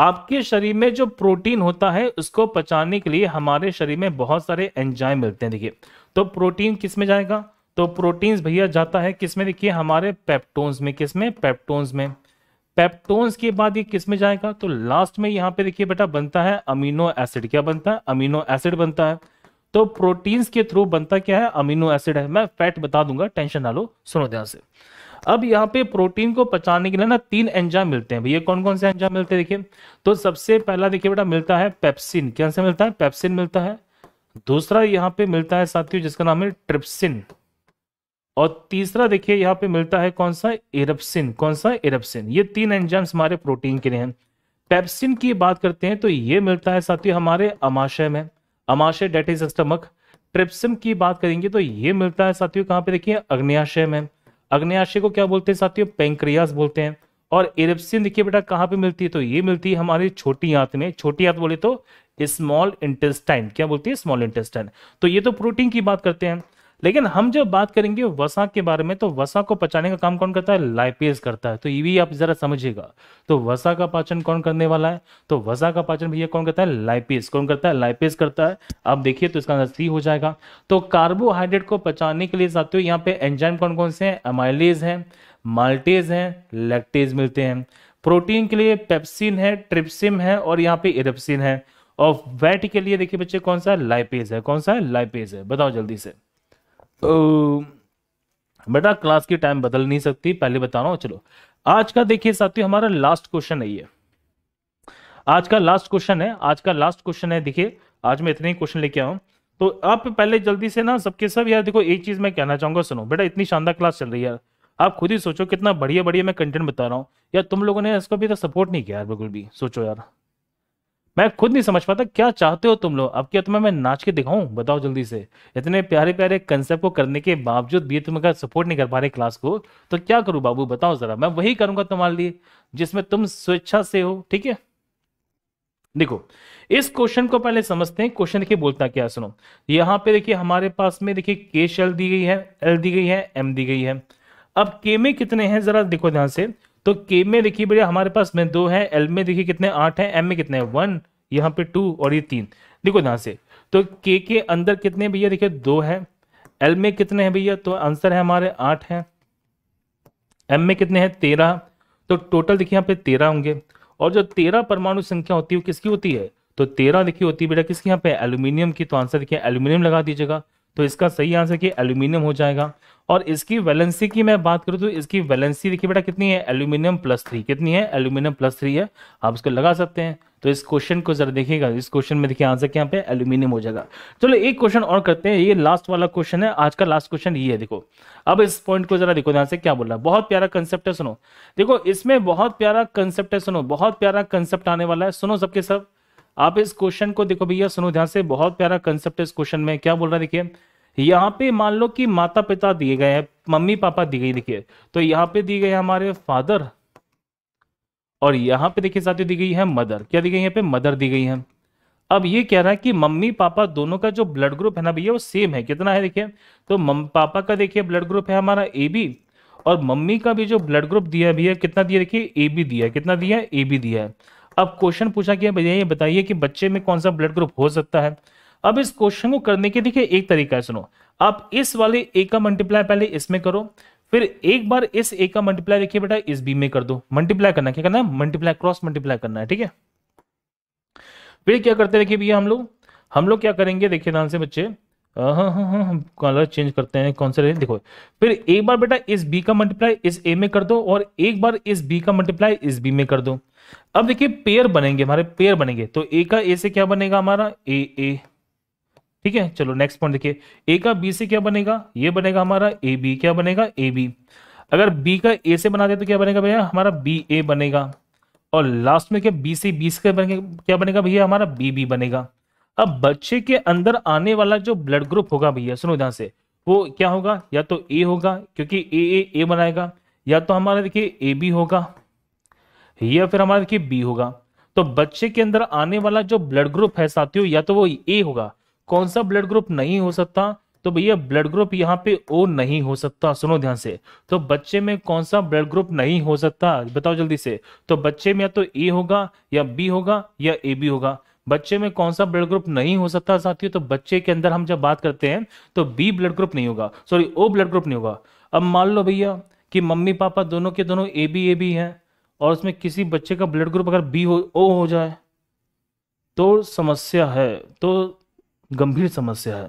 आपके शरीर में जो प्रोटीन होता है उसको पचाने के लिए हमारे शरीर में बहुत सारे एंजाइम मिलते हैं देखिए तो प्रोटीन किस में जाएगा तो प्रोटीन्स भैया जाता है किस में देखिए हमारे पेप्टोन्स में किस में पेप्टोन्स में पेप्टोन्स के बाद ये किस में जाएगा तो लास्ट में यहाँ पे देखिए बेटा बनता है अमीनो एसिड क्या बनता है अमीनो एसिड बनता है तो प्रोटीन्स के थ्रू बनता क्या है अमीनो एसिड है मैं फैट बता दूंगा टेंशन ना लो सुनो ध्यान से अब यहाँ पे प्रोटीन को पचाने के लिए ना तीन एंजाम मिलते हैं भैया कौन कौन से एंजाम मिलते हैं देखिए तो सबसे पहला देखिए बेटा मिलता है पेप्सिन क्या से मिलता है पेप्सिन मिलता है दूसरा यहाँ पे मिलता है साथियों जिसका नाम है ट्रिप्सिन और तीसरा देखिए यहाँ पे मिलता है कौन सा एरप्सिन कौन सा एरप्सिन ये तीन एंजाम्स हमारे प्रोटीन के लिए हैं पेप्सिन की बात करते हैं तो ये मिलता है साथियों हमारे अमाशय में अमाशय डेट इज स्टमक ट्रिप्सिन की बात करेंगे तो ये मिलता है साथियों कहाँ पे देखिए अग्नियाशय में अग्नियाशय को क्या बोलते हैं साथियों पेंक्रियास बोलते हैं और एरप्सिन देखिए बेटा कहाँ पे मिलती है तो ये मिलती है हमारी छोटी आंत में छोटी आंत बोले तो स्मॉल इंटेस्टाइन क्या बोलती है स्मॉल इंटेस्टाइन तो ये तो प्रोटीन की बात करते हैं लेकिन हम जब बात करेंगे वसा के बारे में तो वसा को पचाने का काम कौन करता है लाइपेज करता है तो ये भी आप जरा समझिएगा तो वसा का पाचन कौन करने वाला है तो वसा का पाचन भैया कौन करता है लाइपेज कौन करता है लाइपेज करता है आप देखिए तो इसका आंसर सी हो जाएगा तो कार्बोहाइड्रेट को पचाने के लिए साथियों यहाँ पे एंजाइम कौन कौन से है अमाइलेज है माल्टेज है लेक्टेज मिलते हैं प्रोटीन के लिए पेप्सिन है ट्रिप्सिम है और यहाँ पे इरेप्सिन है और वैट के लिए देखिए बच्चे कौन सा लाइपेज है कौन सा लाइपेज है बताओ जल्दी से तो, बेटा क्लास की टाइम बदल नहीं सकती पहले बता रहा हूँ चलो आज का देखिए साथियों हमारा लास्ट क्वेश्चन है ये आज का लास्ट क्वेश्चन है आज का लास्ट क्वेश्चन है देखिए आज मैं इतने ही क्वेश्चन लेके आऊ तो आप पहले जल्दी से ना सबके सब यार देखो एक चीज मैं कहना चाहूंगा सुनो बेटा इतनी शानदार क्लास चल रही है यार आप खुद ही सोचो कितना बढ़िया बढ़िया मैं कंटेंट बता रहा हूँ यार तुम लोगों ने इसको भी तो सपोर्ट नहीं किया यार बिल्कुल भी सोचो यार मैं खुद नहीं समझ पाता क्या चाहते हो तुम लोग अब क्या तुम्हें मैं नाच के दिखाऊं बताओ जल्दी से इतने प्यारे प्यारे कंसेप्ट को करने के बावजूद भी तुम अगर सपोर्ट नहीं कर पा रहे क्लास को तो क्या करूं बाबू बताओ जरा मैं वही करूंगा तुम्हारे लिए जिसमें तुम स्वेच्छा से हो ठीक है देखो इस क्वेश्चन को पहले समझते हैं क्वेश्चन देखिए बोलता क्या सुनो यहाँ पे देखिए हमारे पास में देखिए के शल दी गई है एल दी गई है एम दी गई है अब के में कितने हैं जरा देखो ध्यान से तो के में देखिए भैया हमारे पास में दो है एल में देखिए कितने आठ है एम में कितने हैं वन यहाँ पे टू और ये तीन देखो यहाँ से तो के के अंदर कितने भैया देखिए दो है एल में कितने हैं भैया तो आंसर है हमारे आठ है एम में कितने हैं तेरह तो टोटल देखिए यहाँ पे तेरह होंगे और जो तेरह परमाणु संख्या होती है वो किसकी होती है तो तेरह देखिए होती है बेटा किसकी यहाँ पे एल्यूमिनियम की तो आंसर देखिए एल्यूमिनियम लगा दीजिएगा तो इसका सही आंसर कि एल्यूमिनियम हो जाएगा और इसकी वैलेंसी की मैं बात करूँ तो इसकी वैलेंसी देखिए बेटा कितनी है एल्यूमिनियम प्लस थ्री कितनी है एल्यूमिनियम प्लस थ्री है आप इसको लगा सकते हैं तो इस क्वेश्चन को जरा देखिएगा इस क्वेश्चन में देखिए आंसर क्या पे एल्यूमिनियम हो जाएगा चलो एक क्वेश्चन और करते हैं ये लास्ट वाला क्वेश्चन है आज का लास्ट क्वेश्चन ये है देखो अब इस पॉइंट को जरा देखो ध्यान से क्या बोल रहा है बहुत प्यारा कंसेप्ट है सुनो देखो इसमें बहुत प्यारा कंसेप्ट है सुनो बहुत प्यारा कंसेप्ट आने वाला है सुनो सबके सब आप इस क्वेश्चन को देखो भैया सुनो ध्यान से बहुत प्यारा कंसेप्ट इस क्वेश्चन में क्या बोल रहा है देखिए यहाँ पे मान लो कि माता पिता दिए गए हैं मम्मी पापा दी गई देखिए तो यहाँ पे दिए गए हमारे फादर और यहाँ पे देखिए साथी दी गई है मदर क्या दी गई यहाँ पे मदर दी गई है अब ये कह रहा है कि मम्मी पापा दोनों का जो ब्लड ग्रुप है ना भैया वो सेम है कितना है देखिए तो मम पापा का देखिए ब्लड ग्रुप है हमारा ए बी और मम्मी का भी जो ब्लड ग्रुप दिया है भैया कितना दिया देखिए ए बी दिया कितना दिया ए बी दिया है अब क्वेश्चन पूछा गया भैया ये बताइए कि बच्चे में कौन सा ब्लड ग्रुप हो सकता है अब इस क्वेश्चन को करने के देखिए एक तरीका है सुनो आप इस वाले ए का मल्टीप्लाई पहले इसमें करो फिर एक बार इस ए का मल्टीप्लाई देखिए बेटा इस बी में कर दो मल्टीप्लाई करना क्या करना है मल्टीप्लाई क्रॉस मल्टीप्लाई करना है ठीक है फिर क्या करते देखिए भैया हम लोग हम लोग क्या करेंगे देखिए ध्यान से बच्चे कलर चेंज हाँ, हाँ, हाँ, करते हैं कौन सा देखो फिर एक बार बेटा इस बी का मल्टीप्लाई इस ए में कर दो और एक बार इस बी का मल्टीप्लाई इस बी में कर दो अब देखिए पेयर बनेंगे हमारे पेयर बनेंगे तो ए का ए से क्या बनेगा हमारा ए ए ठीक है चलो नेक्स्ट पॉइंट देखिए ए का बी से क्या बनेगा ये बनेगा हमारा ए बी क्या बनेगा ए बी अगर बी का ए से बना दे तो क्या बनेगा भैया हमारा बी ए बनेगा और लास्ट में क्या बी से बी से क्या बनेगा भैया हमारा बी बी बनेगा अब बच्चे के अंदर आने वाला जो ब्लड ग्रुप होगा भैया सुनो ध्यान से वो क्या होगा या तो ए होगा क्योंकि ए ए ए बनाएगा या तो हमारा देखिए ए बी होगा या फिर हमारा देखिए बी होगा तो बच्चे के अंदर आने वाला जो ब्लड ग्रुप है साथियों या तो वो ए होगा कौन सा ब्लड ग्रुप नहीं हो सकता तो भैया ब्लड ग्रुप यहाँ पे ओ नहीं हो सकता सुनो ध्यान से तो बच्चे में कौन सा ब्लड ग्रुप नहीं हो सकता बताओ जल्दी से तो बच्चे में या तो ए होगा या बी होगा या ए बी होगा बच्चे में कौन सा ब्लड ग्रुप नहीं हो सकता साथियों तो बच्चे के अंदर हम जब बात करते हैं तो बी ब्लड ग्रुप नहीं होगा सॉरी ओ ब्लड ग्रुप नहीं होगा अब मान लो भैया कि मम्मी पापा दोनों के दोनों ए बी ए बी हैं और उसमें किसी बच्चे का ब्लड ग्रुप अगर बी हो ओ हो जाए तो समस्या है तो गंभीर समस्या है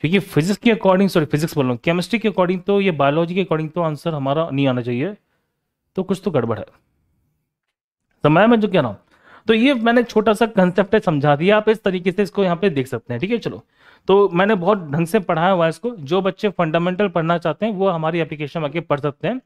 क्योंकि फिजिक्स के अकॉर्डिंग सॉरी फिजिक्स बोल रहा हूँ केमिस्ट्री के अकॉर्डिंग तो ये बायोलॉजी के अकॉर्डिंग तो आंसर हमारा नहीं आना चाहिए तो कुछ तो गड़बड़ है तो मैं मैं जो कह रहा हूँ तो ये मैंने छोटा सा कंसेप्ट है समझा दिया आप इस तरीके से इसको यहाँ पे देख सकते हैं ठीक है चलो तो मैंने बहुत ढंग से पढ़ाया हुआ है इसको जो बच्चे फंडामेंटल पढ़ना चाहते हैं वो हमारी एप्लीकेशन आके पढ़ सकते हैं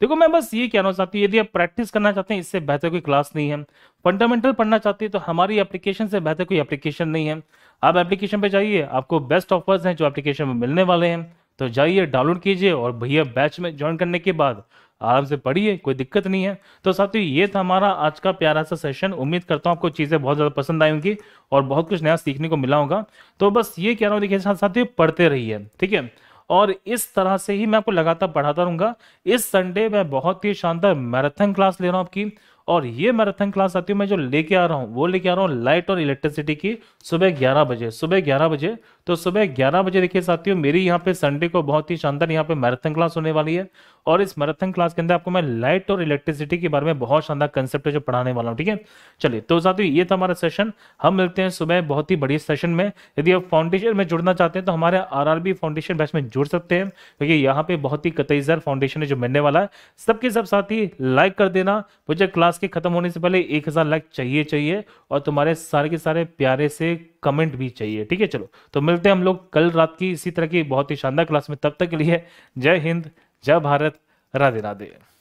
देखो मैं बस ये कहना चाहती हूँ यदि आप प्रैक्टिस करना चाहते हैं इससे बेहतर कोई क्लास नहीं है फंडामेंटल पढ़ना चाहते हैं तो हमारी एप्लीकेशन से बेहतर कोई एप्लीकेशन नहीं है आप एप्लीकेशन पर जाइए आपको बेस्ट ऑफर्स हैं जो एप्लीकेशन में मिलने वाले हैं तो जाइए डाउनलोड कीजिए और भैया बैच में ज्वाइन करने के बाद आराम से पढ़िए कोई दिक्कत नहीं है तो साथियों ये था हमारा आज का प्यारा सा सेशन उम्मीद करता हूँ आपको चीज़ें बहुत ज़्यादा पसंद आई होंगी और बहुत कुछ नया सीखने को मिला होगा तो बस ये कह रहा हूँ देखिए साथ साथियों पढ़ते रहिए ठीक है और इस तरह से ही मैं आपको लगातार पढ़ाता रहूंगा इस संडे मैं बहुत ही शानदार मैराथन क्लास ले रहा हूँ आपकी और ये मैराथन क्लास आती हूँ मैं जो लेके आ रहा हूँ वो लेके आ रहा हूँ लाइट और इलेक्ट्रिसिटी की सुबह ग्यारह बजे सुबह ग्यारह बजे तो सुबह ग्यारह बजे देखिए साथियों मेरी यहाँ पे संडे को बहुत ही शानदार यहाँ पे मैराथन क्लास होने वाली है और इस मैराथन क्लास के अंदर आपको मैं लाइट और इलेक्ट्रिसिटी के बारे में बहुत शानदार कंसेप्ट है जो पढ़ाने वाला हूँ ठीक है चलिए तो साथियों ये था हमारा सेशन हम मिलते हैं सुबह बहुत ही बढ़िया सेशन में यदि आप फाउंडेशन में जुड़ना चाहते हैं तो हमारे आर फाउंडेशन बैच में जुड़ सकते हैं क्योंकि यहाँ पे बहुत ही कतईजर फाउंडेशन है जो मिलने वाला है सबके सब साथ लाइक कर देना मुझे क्लास के खत्म होने से पहले एक हजार लाइक चाहिए चाहिए और तुम्हारे सारे के सारे प्यारे से कमेंट भी चाहिए ठीक है चलो तो मिलते हैं हम लोग कल रात की इसी तरह की बहुत ही शानदार क्लास में तब तक के लिए जय हिंद जय भारत राधे राधे